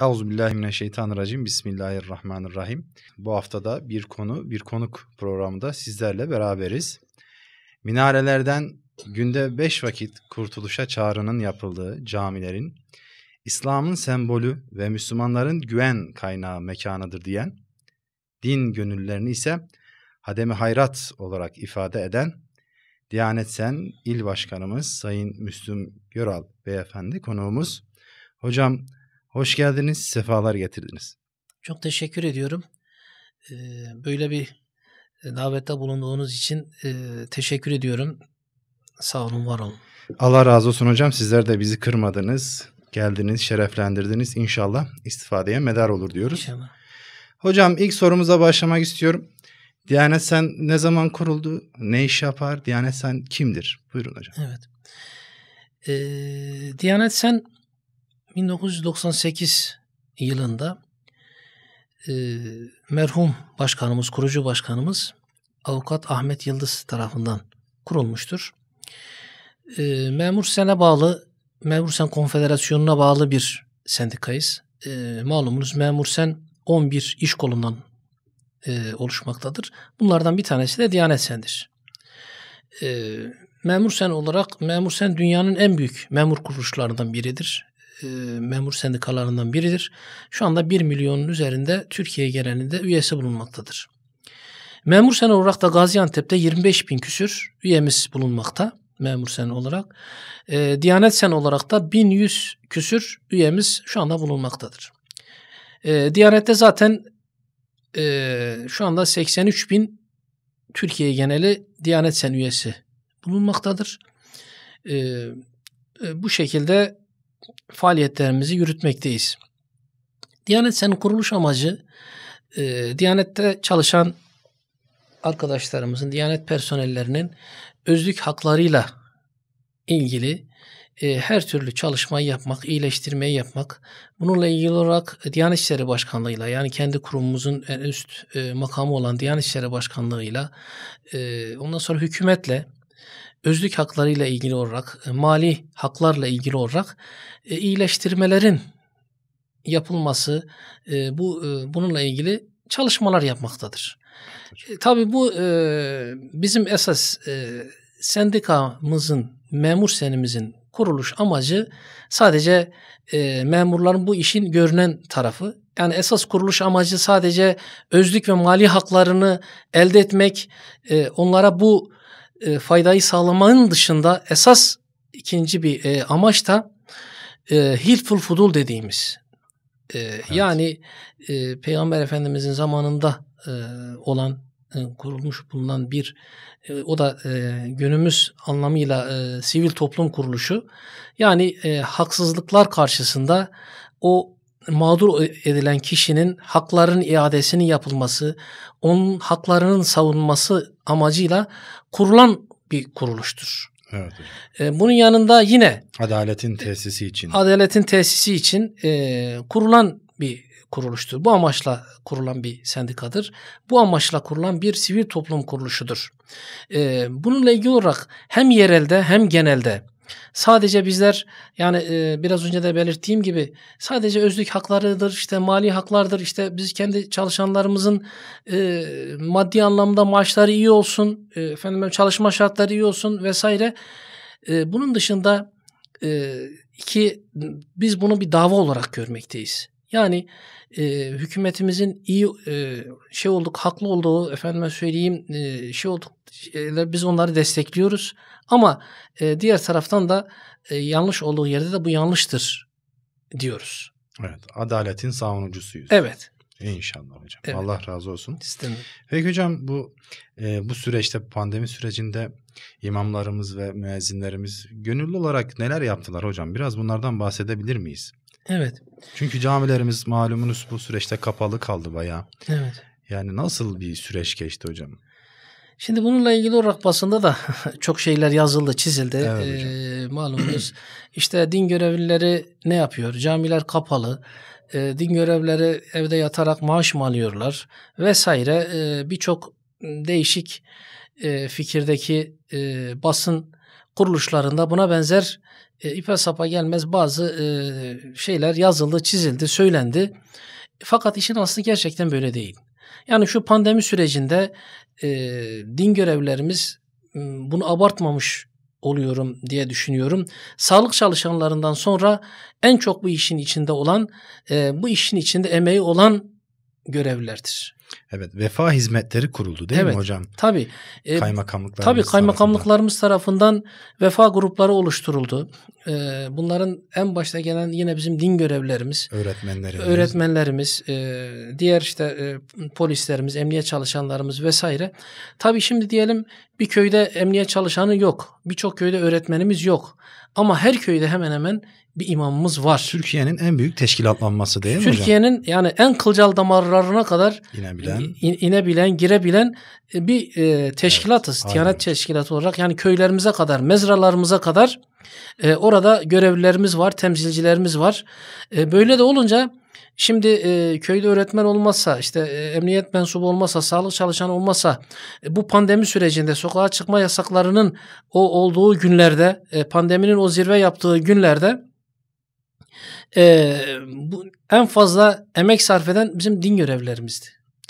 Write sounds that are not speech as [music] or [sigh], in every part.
Euzubillahimineşşeytanirracim. Bismillahirrahmanirrahim. Bu haftada bir konu, bir konuk programında sizlerle beraberiz. Minarelerden günde beş vakit kurtuluşa çağrının yapıldığı camilerin İslam'ın sembolü ve Müslümanların güven kaynağı mekanıdır diyen, din gönüllerini ise hademi hayrat olarak ifade eden Diyanet Sen İl Başkanımız Sayın Müslüm Göral Beyefendi konuğumuz. Hocam Hoş geldiniz, sefalar getirdiniz. Çok teşekkür ediyorum. Böyle bir e, davette bulunduğunuz için e, teşekkür ediyorum. Sağ olun, var olun. Allah razı olsun hocam. Sizler de bizi kırmadınız. Geldiniz, şereflendirdiniz. İnşallah istifadeye medar olur diyoruz. İnşallah. Hocam ilk sorumuza başlamak istiyorum. Diyanet Sen ne zaman kuruldu? Ne iş yapar? Diyanet Sen kimdir? Buyurun hocam. Evet. Ee, Diyanet Sen 1998 yılında e, merhum başkanımız, kurucu başkanımız Avukat Ahmet Yıldız tarafından kurulmuştur. E, memur sene bağlı, memur sen konfederasyonuna bağlı bir sendikayız. E, malumunuz memur sen 11 iş kolundan e, oluşmaktadır. Bunlardan bir tanesi de Diyanet Sen'dir. E, memur sen olarak memur sen dünyanın en büyük memur kuruluşlarından biridir. E, memur sendikalarından biridir. Şu anda 1 milyonun üzerinde Türkiye genelinde üyesi bulunmaktadır. Memur sen olarak da Gaziantep'te 25 bin küsür üyemiz bulunmakta memur sen olarak. E, Diyanet sen olarak da 1100 küsür üyemiz şu anda bulunmaktadır. E, Diyanet'te zaten e, şu anda 83 bin Türkiye geneli Diyanet sen üyesi bulunmaktadır. E, e, bu şekilde faaliyetlerimizi yürütmekteyiz. Diyanet Senin kuruluş amacı e, Diyanet'te çalışan arkadaşlarımızın, Diyanet personellerinin özlük haklarıyla ilgili e, her türlü çalışmayı yapmak, iyileştirmeyi yapmak. Bununla ilgili olarak Diyanet İşleri Başkanlığı'yla yani kendi kurumumuzun en üst e, makamı olan Diyanet İşleri Başkanlığı'yla e, ondan sonra hükümetle özlük haklarıyla ilgili olarak, e, mali haklarla ilgili olarak e, iyileştirmelerin yapılması, e, bu bununla ilgili çalışmalar yapmaktadır. Tabii bu bizim esas sendikamızın, memur senimizin kuruluş amacı sadece memurların bu işin görünen tarafı. Yani esas kuruluş amacı sadece özlük ve mali haklarını elde etmek, onlara bu e, faydayı sağlamanın dışında esas ikinci bir e, amaç da e, hilful fudul dediğimiz e, evet. yani e, Peygamber Efendimizin zamanında e, olan e, kurulmuş bulunan bir e, o da e, günümüz anlamıyla sivil toplum kuruluşu yani haksızlıklar karşısında o mağdur e, edilen kişinin hakların iadesinin yapılması, onun haklarının savunması amacıyla kurulan bir kuruluştur. Evet. E, bunun yanında yine adaletin tesisi için adaletin tesisi için e, kurulan bir kuruluştur. Bu amaçla kurulan bir sendikadır. Bu amaçla kurulan bir sivil toplum kuruluşudur. E, bununla ilgili olarak hem yerelde hem genelde Sadece bizler yani e, biraz önce de belirttiğim gibi sadece özlük haklarıdır, işte mali haklardır, işte biz kendi çalışanlarımızın e, maddi anlamda maaşları iyi olsun, e, efendim çalışma şartları iyi olsun vesaire. E, bunun dışında e, iki biz bunu bir dava olarak görmekteyiz. Yani e, hükümetimizin iyi e, şey olduk haklı olduğu efendime söyleyeyim e, şey olduk şeyler biz onları destekliyoruz. Ama e, diğer taraftan da e, yanlış olduğu yerde de bu yanlıştır diyoruz. Evet. Adaletin savunucusuyuz. Evet. İnşallah hocam. Evet. Allah razı olsun. İstemiyorum. Peki hocam bu e, bu süreçte pandemi sürecinde imamlarımız ve müezzinlerimiz gönüllü olarak neler yaptılar hocam? Biraz bunlardan bahsedebilir miyiz? Evet. Çünkü camilerimiz malumunuz bu süreçte kapalı kaldı bayağı. Evet. Yani nasıl bir süreç geçti hocam? Şimdi bununla ilgili olarak basında da [laughs] çok şeyler yazıldı, çizildi. Evet, ee, malumunuz [clears throat] işte din görevlileri ne yapıyor? Camiler kapalı. E, din görevlileri evde yatarak maaş mı alıyorlar? Vesaire e, birçok değişik e, fikirdeki e, basın kuruluşlarında buna benzer e, ipe sapa gelmez bazı e, şeyler yazıldı, çizildi, söylendi. Fakat işin aslı gerçekten böyle değil. Yani şu pandemi sürecinde e, din görevlerimiz hmm, bunu abartmamış oluyorum diye düşünüyorum. Sağlık çalışanlarından sonra en çok bu işin içinde olan, e, bu işin içinde emeği olan görevlerdir. Evet vefa hizmetleri kuruldu değil evet, mi hocam? Tabi E, kaymakamlıklarımız tabii kaymakamlıklarımız tarafından. tarafından vefa grupları oluşturuldu. E, bunların en başta gelen yine bizim din görevlerimiz. Öğretmenlerimiz. Öğretmenlerimiz, e, diğer işte e, polislerimiz, emniyet çalışanlarımız vesaire. Tabi şimdi diyelim bir köyde emniyet çalışanı yok. Birçok köyde öğretmenimiz yok. Ama her köyde hemen hemen bir imamımız var. Türkiye'nin en büyük teşkilatlanması değil mi hocam? Türkiye'nin yani en kılcal damarlarına kadar inebilen, in, inebilen girebilen e, bir e, teşkilatız. Evet, Tiyanet aynen. teşkilatı olarak yani köylerimize kadar, mezralarımıza kadar e, orada görevlilerimiz var, temsilcilerimiz var. E, böyle de olunca Şimdi e, köyde öğretmen olmazsa, işte e, emniyet mensubu olmasa, sağlık çalışanı olmasa, e, bu pandemi sürecinde sokağa çıkma yasaklarının o olduğu günlerde, e, pandeminin o zirve yaptığı günlerde e, bu en fazla emek sarf eden bizim din görevlerimizdi.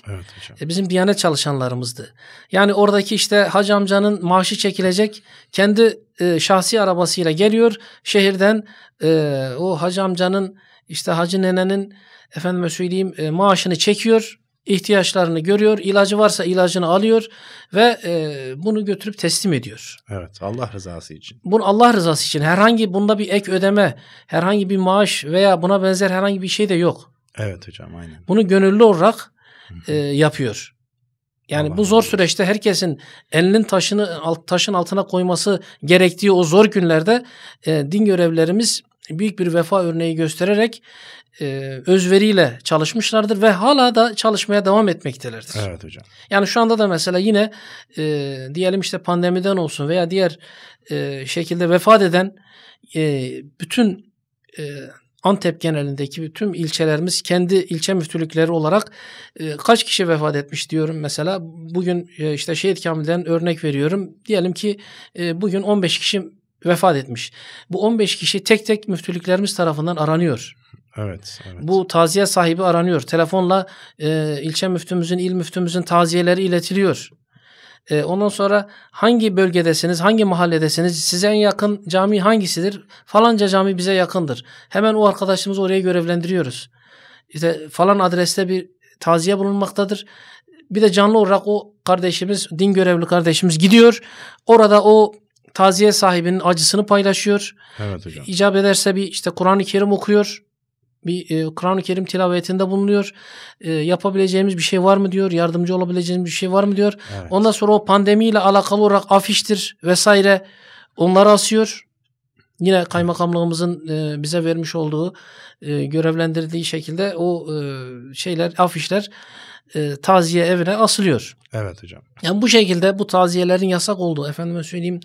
Evet hocam. E, bizim diyanet çalışanlarımızdı. Yani oradaki işte hacı amcanın maaşı çekilecek kendi e, şahsi arabasıyla geliyor şehirden e, o hacı amcanın işte hacı nenenin efendime söyleyeyim e, maaşını çekiyor ihtiyaçlarını görüyor, ilacı varsa ilacını alıyor ve e, bunu götürüp teslim ediyor. Evet, Allah rızası için. Bunu Allah rızası için. Herhangi bunda bir ek ödeme, herhangi bir maaş veya buna benzer herhangi bir şey de yok. Evet hocam, aynen. Bunu gönüllü olarak e, yapıyor. Yani Allah bu zor Allah. süreçte herkesin elinin taşını alt, taşın altına koyması gerektiği o zor günlerde e, din görevlerimiz büyük bir vefa örneği göstererek e, özveriyle çalışmışlardır ve hala da çalışmaya devam etmektelerdir. Evet hocam. Yani şu anda da mesela yine e, diyelim işte pandemiden olsun veya diğer e, şekilde vefat eden e, bütün e, Antep genelindeki tüm ilçelerimiz kendi ilçe müftülükleri olarak e, kaç kişi vefat etmiş diyorum mesela. Bugün e, işte Şehit Kamil'den örnek veriyorum. Diyelim ki e, bugün 15 kişi vefat etmiş. Bu 15 kişi tek tek müftülüklerimiz tarafından aranıyor. Evet, evet. Bu taziye sahibi aranıyor. Telefonla e, ilçe müftümüzün, il müftümüzün taziyeleri iletiliyor. E, ondan sonra hangi bölgedesiniz, hangi mahalledesiniz, size en yakın cami hangisidir? Falanca cami bize yakındır. Hemen o arkadaşımızı oraya görevlendiriyoruz. İşte falan adreste bir taziye bulunmaktadır. Bir de canlı olarak o kardeşimiz, din görevli kardeşimiz gidiyor. Orada o taziye sahibinin acısını paylaşıyor. Evet hocam. İcap ederse bir işte Kur'an-ı Kerim okuyor bir e, Kur'an-ı Kerim tilavetinde bulunuyor. E, yapabileceğimiz bir şey var mı diyor. Yardımcı olabileceğimiz bir şey var mı diyor. Evet. Ondan sonra o pandemiyle alakalı olarak afiştir vesaire onları asıyor. Yine kaymakamlığımızın e, bize vermiş olduğu e, görevlendirdiği şekilde o e, şeyler afişler e, taziye evine asılıyor. Evet hocam. Yani bu şekilde bu taziyelerin yasak olduğu efendime söyleyeyim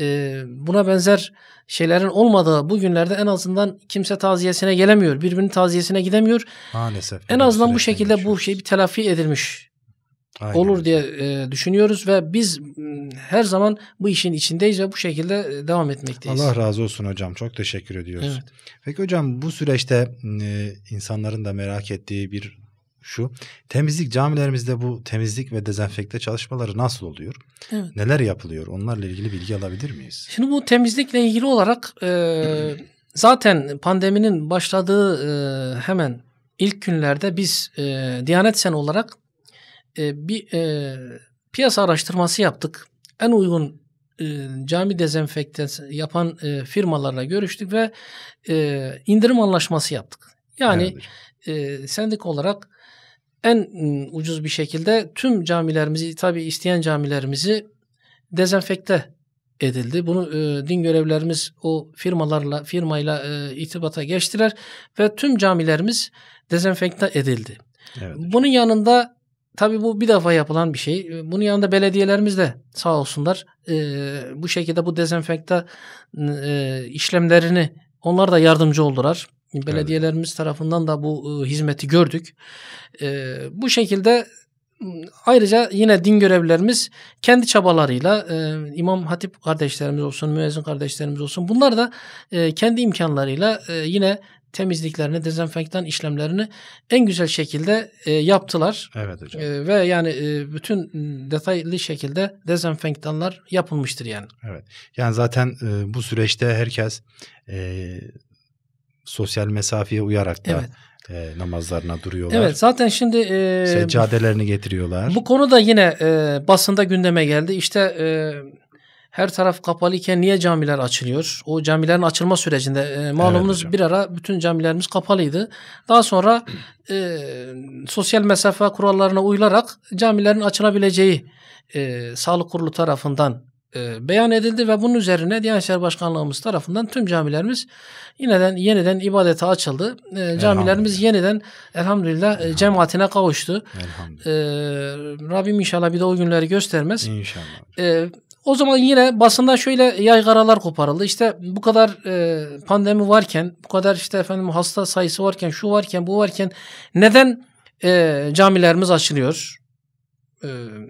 e, buna benzer şeylerin olmadığı bu günlerde en azından kimse taziyesine gelemiyor. Birbirinin taziyesine gidemiyor. Maalesef. En azından bu şekilde bu şey bir telafi edilmiş Aynen. olur diye e, düşünüyoruz ve biz her zaman bu işin içindeyiz ve bu şekilde devam etmekteyiz. Allah razı olsun hocam. Çok teşekkür ediyoruz. Evet. Peki hocam bu süreçte e, insanların da merak ettiği bir şu. Temizlik camilerimizde bu temizlik ve dezenfekte çalışmaları nasıl oluyor? Evet. Neler yapılıyor? Onlarla ilgili bilgi alabilir miyiz? Şimdi bu temizlikle ilgili olarak e, [clears throat] zaten pandeminin başladığı e, hemen ilk günlerde biz e, Diyanet Sen olarak e, bir e, piyasa araştırması yaptık. En uygun e, cami dezenfekte yapan e, firmalarla görüştük ve e, indirim anlaşması yaptık. Yani evet. e, sendik olarak en ıı, ucuz bir şekilde tüm camilerimizi tabi isteyen camilerimizi dezenfekte edildi. Bunu e, din görevlerimiz o firmalarla firmayla e, itibata geçtiler ve tüm camilerimiz dezenfekte edildi. Evet. Bunun yanında tabi bu bir defa yapılan bir şey. Bunun yanında belediyelerimiz de sağ olsunlar e, bu şekilde bu dezenfekte e, işlemlerini onlar da yardımcı oldular. Belediyelerimiz evet. tarafından da bu e, hizmeti gördük. E, bu şekilde ayrıca yine din görevlilerimiz kendi çabalarıyla e, İmam Hatip kardeşlerimiz olsun, müezzin kardeşlerimiz olsun bunlar da e, kendi imkanlarıyla e, yine temizliklerini, dezenfektan işlemlerini en güzel şekilde e, yaptılar. Evet hocam. E, ve yani e, bütün detaylı şekilde dezenfektanlar yapılmıştır yani. Evet. Yani zaten e, bu süreçte herkes e, sosyal mesafeye uyarak da evet. e, namazlarına duruyorlar. Evet zaten şimdi e, seccadelerini getiriyorlar. Bu konu da yine e, basında gündeme geldi. İşte e, her taraf kapalı niye camiler açılıyor? O camilerin açılma sürecinde e, malumunuz evet, bir ara bütün camilerimiz kapalıydı. Daha sonra e, sosyal mesafe kurallarına uyularak camilerin açılabileceği e, sağlık kurulu tarafından e, beyan edildi ve bunun üzerine Diyanet İşleri Başkanlığımız tarafından tüm camilerimiz yeniden yeniden ibadete açıldı. E, camilerimiz yeniden elhamdülillah, e, elhamdülillah. cemaatine kavuştu. Elhamdülillah. Rabbim inşallah bir de o günleri göstermez. İnşallah. o zaman yine basında şöyle yaygaralar koparıldı. İşte bu kadar pandemi varken, bu kadar işte efendim hasta sayısı varken, şu varken, bu varken neden camilerimiz açılıyor?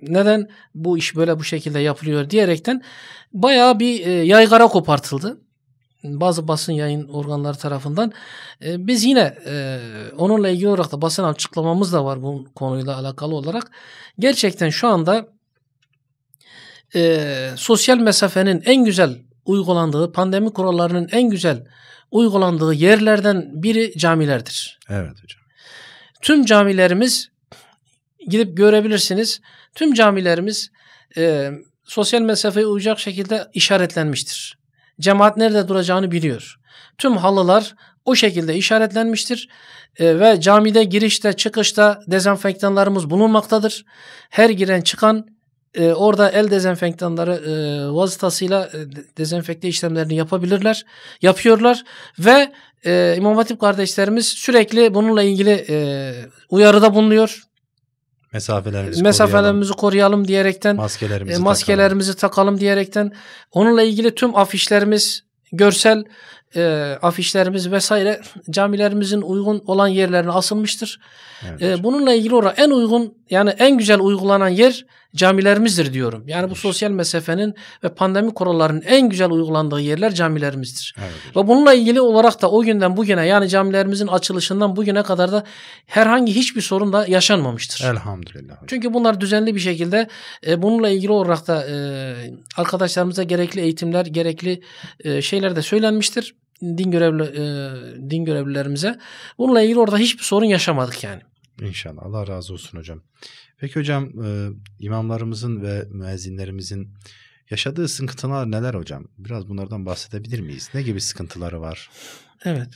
neden bu iş böyle bu şekilde yapılıyor diyerekten bayağı bir yaygara kopartıldı. Bazı basın yayın organları tarafından. Biz yine onunla ilgili olarak da basın açıklamamız da var bu konuyla alakalı olarak. Gerçekten şu anda sosyal mesafenin en güzel uygulandığı, pandemi kurallarının en güzel uygulandığı yerlerden biri camilerdir. Evet hocam. Tüm camilerimiz gidip görebilirsiniz. Tüm camilerimiz e, sosyal mesafeye uyacak şekilde işaretlenmiştir. Cemaat nerede duracağını biliyor. Tüm halılar o şekilde işaretlenmiştir e, ve camide girişte çıkışta dezenfektanlarımız bulunmaktadır. Her giren çıkan e, orada el dezenfektanları e, vasıtasıyla e, dezenfekte işlemlerini yapabilirler, yapıyorlar ve e, İmam Hatip kardeşlerimiz sürekli bununla ilgili e, uyarıda bulunuyor mesafelerimizi mesafelerimizi koruyalım, diyerekten maskelerimizi, e, maskelerimizi takalım. takalım diyerekten onunla ilgili tüm afişlerimiz görsel e, afişlerimiz vesaire camilerimizin uygun olan yerlerine asılmıştır. Evet. E, bununla ilgili olarak en uygun yani en güzel uygulanan yer camilerimizdir diyorum. Yani bu sosyal mesafenin ve pandemi kurallarının en güzel uygulandığı yerler camilerimizdir. Evet. Ve bununla ilgili olarak da o günden bugüne yani camilerimizin açılışından bugüne kadar da herhangi hiçbir sorun da yaşanmamıştır. Elhamdülillah. Çünkü bunlar düzenli bir şekilde e, bununla ilgili olarak da e, arkadaşlarımıza gerekli eğitimler, gerekli e, şeyler de söylenmiştir din görevli e, din görevlilerimize. Bununla ilgili orada hiçbir sorun yaşamadık yani. İnşallah. Allah razı olsun hocam. Peki hocam imamlarımızın ve müezzinlerimizin yaşadığı sıkıntılar neler hocam? Biraz bunlardan bahsedebilir miyiz? Ne gibi sıkıntıları var? Evet.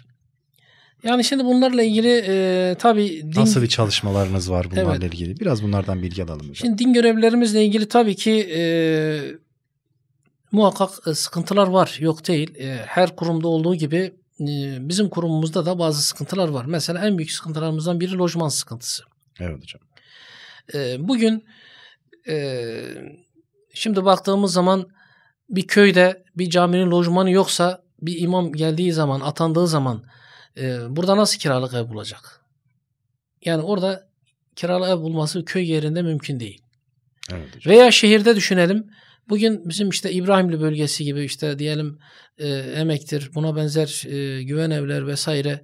Yani şimdi bunlarla ilgili e, tabii din... nasıl bir çalışmalarınız var bunlarla evet. ilgili? Biraz bunlardan bilgi alalım. Hocam. Şimdi din görevlerimizle ilgili tabii ki e, muhakkak sıkıntılar var, yok değil. E, her kurumda olduğu gibi e, bizim kurumumuzda da bazı sıkıntılar var. Mesela en büyük sıkıntılarımızdan biri lojman sıkıntısı. Evet hocam. E, bugün e, şimdi baktığımız zaman bir köyde bir caminin lojmanı yoksa bir imam geldiği zaman atandığı zaman e, burada nasıl kiralık ev bulacak? Yani orada kiralık ev bulması köy yerinde mümkün değil. Evet, Veya şehirde düşünelim Bugün bizim işte İbrahimli bölgesi gibi işte diyelim e, Emek'tir buna benzer e, güven evler vesaire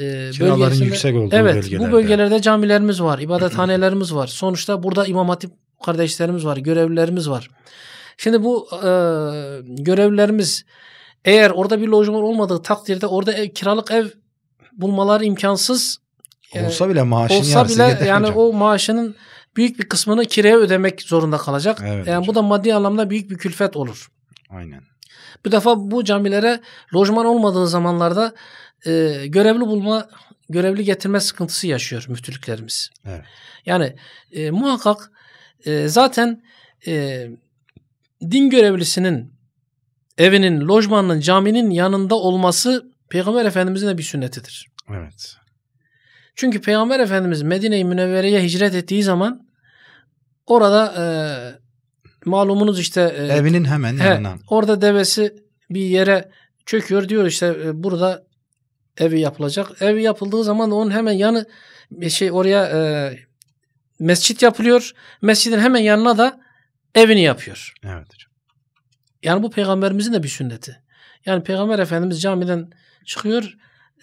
e, kiraların yüksek olduğu evet, bölgelerde. bu bölgelerde camilerimiz var, [clears throat] ibadethanelerimiz var. Sonuçta burada imam hatip kardeşlerimiz var, görevlilerimiz var. Şimdi bu e, görevlilerimiz eğer orada bir lojman olmadığı takdirde orada ev, kiralık ev bulmaları imkansız. E, olsa bile maaşın Olsa bile yani hocam. o maaşının büyük bir kısmını kireye ödemek zorunda kalacak. Evet, yani bu da maddi anlamda büyük bir külfet olur. Aynen. Bir defa bu camilere lojman olmadığı zamanlarda e, görevli bulma, görevli getirme sıkıntısı yaşıyor müftülüklerimiz. Evet. Yani e, muhakkak e, zaten e, din görevlisinin evinin, lojmanının, caminin yanında olması Peygamber Efendimizin de bir sünnetidir. Evet. Çünkü Peygamber Efendimiz Medine-i Münevvere'ye hicret ettiği zaman orada e, malumunuz işte e, evinin hemen he, yanına. Orada devesi bir yere çöküyor diyor işte e, burada evi yapılacak. Ev yapıldığı zaman onun hemen yanı e, şey oraya e, mescit yapılıyor. Mescidin hemen yanına da evini yapıyor. Evet Yani bu peygamberimizin de bir sünneti. Yani peygamber efendimiz camiden çıkıyor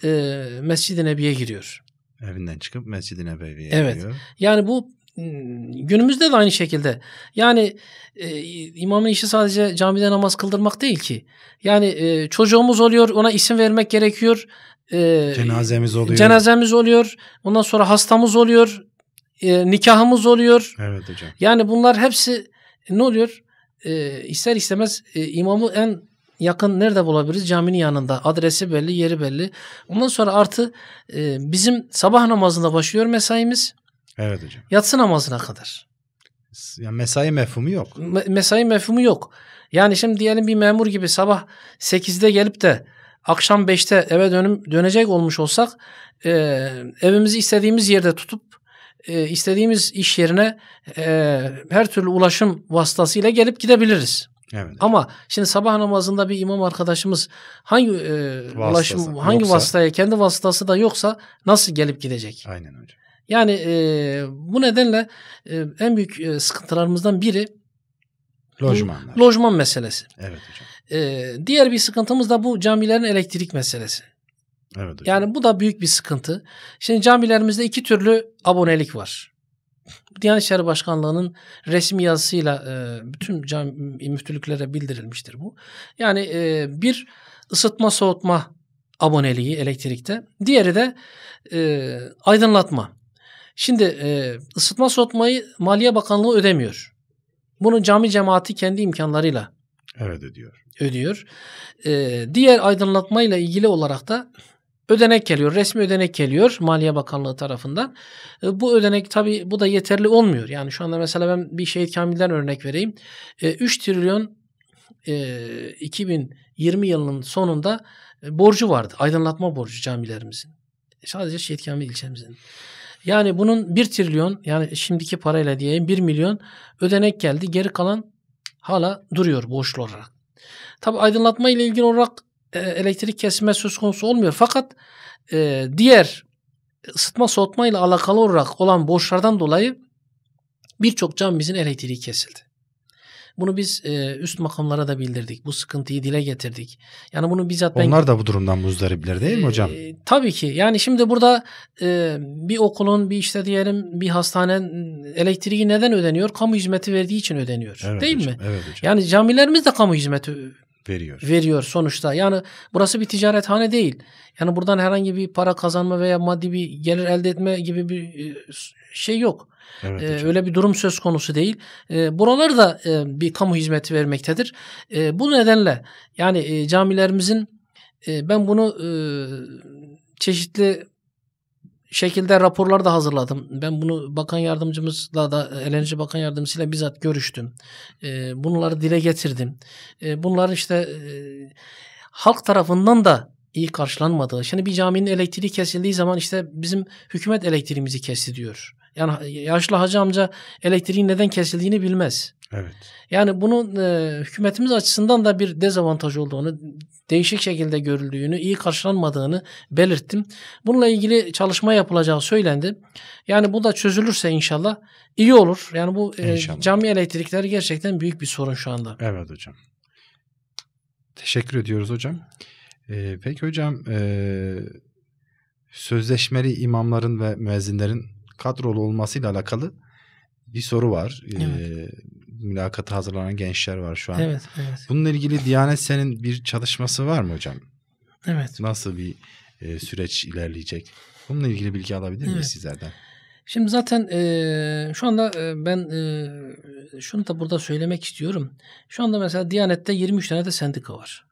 e, Mescid-i Nebi'ye giriyor. Evinden çıkıp Mescid-i Nebevi'ye evet. gidiyor. Yani bu hmm, günümüzde de aynı şekilde. Yani e, imamın işi sadece camide namaz kıldırmak değil ki. Yani e, çocuğumuz oluyor, ona isim vermek gerekiyor. E, cenazemiz oluyor. Cenazemiz oluyor. Ondan sonra hastamız oluyor. E, nikahımız oluyor. Evet hocam. Yani bunlar hepsi ne oluyor? E, ister istemez e, imamı en yakın nerede bulabiliriz? Caminin yanında. Adresi belli, yeri belli. Ondan sonra artı e, bizim sabah namazında başlıyor mesaimiz. Evet hocam. Yatsı namazına kadar. Ya mesai mefhumu yok. Me- mesai mefhumu yok. Yani şimdi diyelim bir memur gibi sabah 8'de gelip de akşam 5'te eve dönüm, dönecek olmuş olsak e, evimizi istediğimiz yerde tutup e, istediğimiz iş yerine e, her türlü ulaşım vasıtasıyla gelip gidebiliriz. Evet. Ama şimdi sabah namazında bir imam arkadaşımız hangi e, Vasıtası, ulaşım hangi yoksa, vasıtaya kendi vasıtası da yoksa nasıl gelip gidecek? Aynen hocam. Yani e, bu nedenle e, en büyük e, sıkıntılarımızdan biri lojmanlar. Lojman meselesi. Evet hocam. E, diğer bir sıkıntımız da bu camilerin elektrik meselesi. Evet hocam. Yani bu da büyük bir sıkıntı. Şimdi camilerimizde iki türlü abonelik var. Diyanet İşleri Başkanlığı'nın resmi yazısıyla e, bütün cami, müftülüklere bildirilmiştir bu. Yani e, bir ısıtma soğutma aboneliği elektrikte. Diğeri de e, aydınlatma. Şimdi ısıtma soğutmayı Maliye Bakanlığı ödemiyor. Bunu cami cemaati kendi imkanlarıyla Evet ödüyor. Ödüyor. Ee, diğer aydınlatmayla ilgili olarak da ödenek geliyor. Resmi ödenek geliyor Maliye Bakanlığı tarafından. E, bu ödenek tabi bu da yeterli olmuyor. Yani şu anda mesela ben bir şehit kamilden örnek vereyim. 3 e, trilyon 2020 e, yılının sonunda borcu vardı. Aydınlatma borcu camilerimizin. Sadece şehit kamil ilçemizin. Yani bunun 1 trilyon yani şimdiki parayla diyeyim 1 milyon ödenek geldi. Geri kalan hala duruyor borçlu olarak. Tabi aydınlatma ile ilgili olarak e, elektrik kesme söz konusu olmuyor. Fakat e, diğer ısıtma soğutma ile alakalı olarak olan borçlardan dolayı birçok camimizin elektriği kesildi. Bunu biz e, üst makamlara da bildirdik. Bu sıkıntıyı dile getirdik. Yani bunu bizzat Onlar ben... Onlar da bu durumdan muzdaripler değil mi e, hocam? E, tabii ki. Yani şimdi burada e, bir okulun, bir işte diyelim bir hastanenin elektriği neden ödeniyor? Kamu hizmeti verdiği için ödeniyor. Evet, değil hocam, mi? Evet hocam. Yani camilerimiz de kamu hizmeti veriyor. Veriyor sonuçta. Yani burası bir ticarethane değil. Yani buradan herhangi bir para kazanma veya maddi bir gelir elde etme gibi bir e, şey yok. Evet, ee, öyle bir durum söz konusu değil. Ee, buralar da e, bir kamu hizmeti vermektedir. E, bu nedenle yani e, camilerimizin e, ben bunu e, çeşitli şekilde raporlar da hazırladım. Ben bunu bakan yardımcımızla da Enerji Bakan Yardımcısıyla bizzat görüştüm. E, bunları dile getirdim. E, bunların işte e, halk tarafından da iyi karşılanmadığı. Şimdi bir caminin elektriği kesildiği zaman işte bizim hükümet elektriğimizi kesti diyor. Yani e, yaşlı hacı amca elektriğin neden kesildiğini bilmez. Evet. Yani bunun e, hükümetimiz açısından da bir dezavantaj olduğunu, değişik şekilde görüldüğünü, iyi karşılanmadığını belirttim. Bununla ilgili çalışma yapılacağı söylendi. Yani bu da çözülürse inşallah iyi olur. Yani bu e, cami elektrikleri gerçekten büyük bir sorun şu anda. Evet hocam. Teşekkür ediyoruz hocam. Ee, peki hocam e, sözleşmeli imamların ve müezzinlerin kadrolu olmasıyla alakalı bir soru var. E, evet. Ee, mülakata hazırlanan gençler var şu an. Evet, evet. Bununla ilgili Diyanet senin bir çalışması var mı hocam? Evet. Nasıl bir e, süreç ilerleyecek? Bununla ilgili bilgi alabilir miyiz evet. sizlerden? Şimdi zaten e, şu anda e, ben e, şunu da burada söylemek istiyorum. Şu anda mesela Diyanet'te 23 tane de sendika var.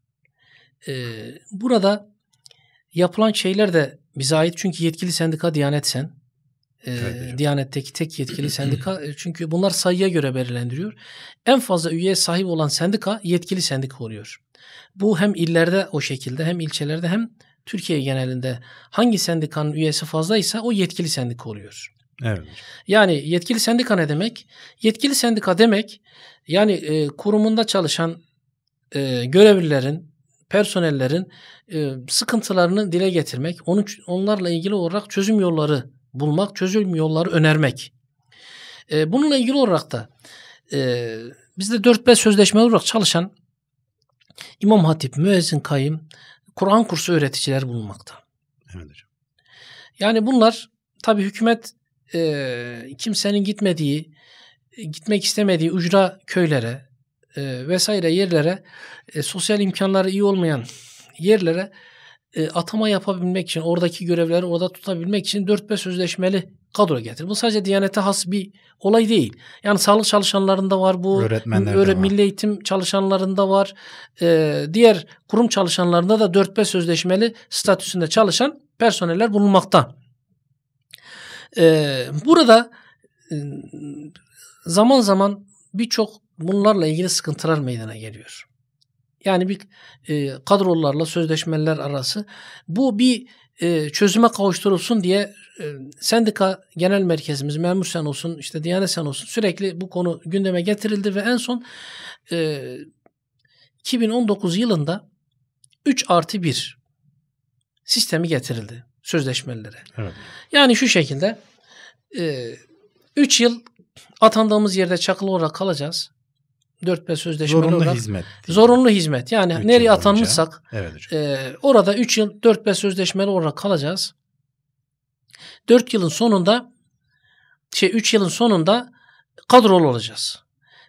E, burada yapılan şeyler de bize ait çünkü yetkili sendika Diyanet Sen. Evet, Diyanet'teki tek yetkili sendika. Çünkü bunlar sayıya göre belirlendiriyor. En fazla üye sahip olan sendika yetkili sendika oluyor. Bu hem illerde o şekilde hem ilçelerde hem Türkiye genelinde hangi sendikanın üyesi fazlaysa o yetkili sendika oluyor. Evet. Yani yetkili sendika ne demek? Yetkili sendika demek yani e, kurumunda çalışan e, görevlilerin, personellerin e, sıkıntılarını dile getirmek, onu onlarla ilgili olarak çözüm yolları bulmak, çözüm yolları önermek. E, bununla ilgili olarak da e, bizde 4B sözleşme olarak çalışan İmam Hatip, Müezzin Kayım, Kur'an kursu öğreticiler bulunmakta. Evet hocam. Yani bunlar tabi hükümet e, kimsenin gitmediği, e, gitmek istemediği ucra köylere e, vesaire yerlere e, sosyal imkanları iyi olmayan yerlere e, atama yapabilmek için, oradaki görevleri orada tutabilmek için 4-5 sözleşmeli kadro getirir. Bu sadece Diyanet'e has bir olay değil. Yani sağlık çalışanlarında var bu, öğretmenlerde öğre, var. milli eğitim çalışanlarında var, e, diğer kurum çalışanlarında da 4-5 sözleşmeli statüsünde çalışan personeller bulunmakta. E, burada e, zaman zaman birçok bunlarla ilgili sıkıntılar meydana geliyor. Yani bir e, kadrolarla sözleşmeler arası. Bu bir e, çözüme kavuşturulsun diye e, sendika genel merkezimiz memur sen olsun işte Diyanet sen olsun sürekli bu konu gündeme getirildi ve en son e, 2019 yılında 3 artı 1 sistemi getirildi sözleşmelere. Evet. Yani şu şekilde 3 e, yıl atandığımız yerde çakılı olarak kalacağız. 4-5 sözleşmeli zorunlu olarak. Hizmet zorunlu hizmet. Yani üç nereye atanmışsak evet e, orada 3 yıl 4-5 sözleşmeli olarak kalacağız. 4 yılın sonunda şey 3 yılın sonunda kadrolu olacağız.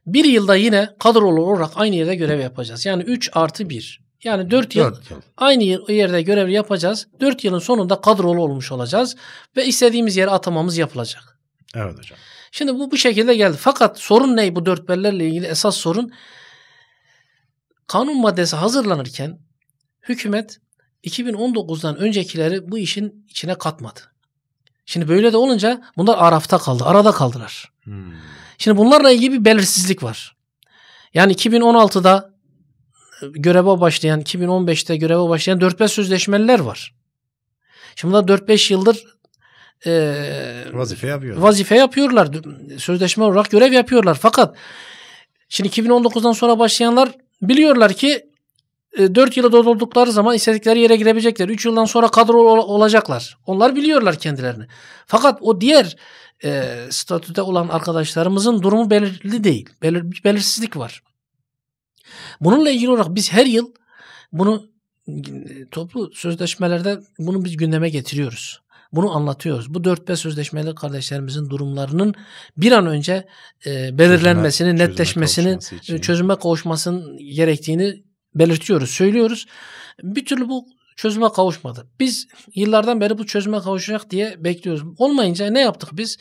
Bir yılda yine kadrolu olarak aynı yerde görev yapacağız. Yani 3 artı 1. Yani 4 yıl, 4 yıl aynı yerde görev yapacağız. 4 yılın sonunda kadrolu olmuş olacağız ve istediğimiz yere atamamız yapılacak. Evet hocam. Şimdi bu bu şekilde geldi. Fakat sorun ne bu dört bellerle ilgili esas sorun kanun maddesi hazırlanırken hükümet 2019'dan öncekileri bu işin içine katmadı. Şimdi böyle de olunca bunlar arafta kaldı, arada kaldılar. Hmm. Şimdi bunlarla ilgili bir belirsizlik var. Yani 2016'da göreve başlayan, 2015'te göreve başlayan 4-5 sözleşmeliler var. Şimdi bunlar 4-5 yıldır e, vazife yapıyorlar. Vazife yapıyorlar. Sözleşme olarak görev yapıyorlar. Fakat şimdi 2019'dan sonra başlayanlar biliyorlar ki e, 4 yıla doldurdukları zaman istedikleri yere girebilecekler. 3 yıldan sonra kadro ol- olacaklar. Onlar biliyorlar kendilerini. Fakat o diğer e, statüde olan arkadaşlarımızın durumu belirli değil. Belir, bir belirsizlik var. Bununla ilgili olarak biz her yıl bunu e, toplu sözleşmelerde bunu biz gündeme getiriyoruz bunu anlatıyoruz. Bu 4-5 sözleşmeli kardeşlerimizin durumlarının bir an önce e, belirlenmesini, çözüme, netleşmesini, çözüme, çözüme kavuşmasının gerektiğini belirtiyoruz, söylüyoruz. Bir türlü bu çözüme kavuşmadı. Biz yıllardan beri bu çözüme kavuşacak diye bekliyoruz. Olmayınca ne yaptık biz?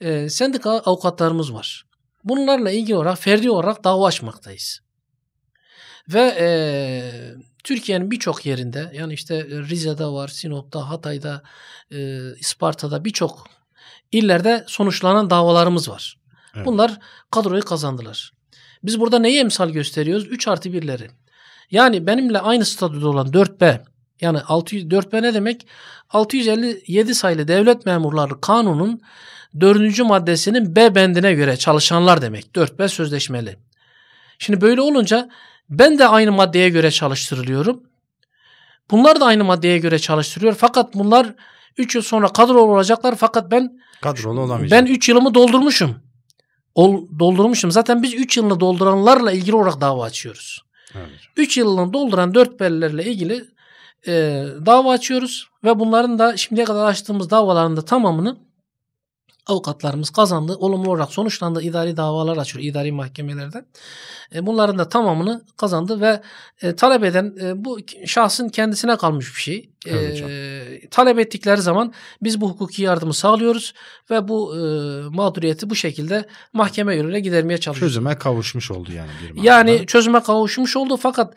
E, sendika avukatlarımız var. Bunlarla ilgili olarak ferdi olarak dava açmaktayız. Ve e, Türkiye'nin birçok yerinde yani işte e, Rize'de var, Sinop'ta, Hatay'da, e, Isparta'da birçok illerde sonuçlanan davalarımız var. Evet. Bunlar kadroyu kazandılar. Biz burada neyi emsal gösteriyoruz? 3 artı 1'leri. Yani benimle aynı statüde olan 4B yani 600 4B ne demek? 657 sayılı Devlet Memurları Kanunun 4. maddesinin B bendine göre çalışanlar demek. 4B sözleşmeli. Şimdi böyle olunca ben de aynı maddeye göre çalıştırılıyorum. Bunlar da aynı maddeye göre çalıştırıyor. Fakat bunlar 3 yıl sonra kadrolu olacaklar. Fakat ben kadrolu olamayacağım. Ben 3 yılımı doldurmuşum. Ol, doldurmuşum. Zaten biz 3 yılını dolduranlarla ilgili olarak dava açıyoruz. 3 evet. Üç yılını dolduran dört bellilerle ilgili e, dava açıyoruz ve bunların da şimdiye kadar açtığımız davaların da tamamını avukatlarımız kazandı. Olumlu olarak sonuçlandı. İdari davalar açıyor idari mahkemelerde. E, bunların da tamamını kazandı ve e, talep eden e, bu şahsın kendisine kalmış bir şey. E, evet, talep ettikleri zaman biz bu hukuki yardımı sağlıyoruz ve bu e, mağduriyeti bu şekilde mahkeme yönüne gidermeye çalışıyoruz. Çözüme kavuşmuş oldu yani bir manada. Yani çözüme kavuşmuş oldu fakat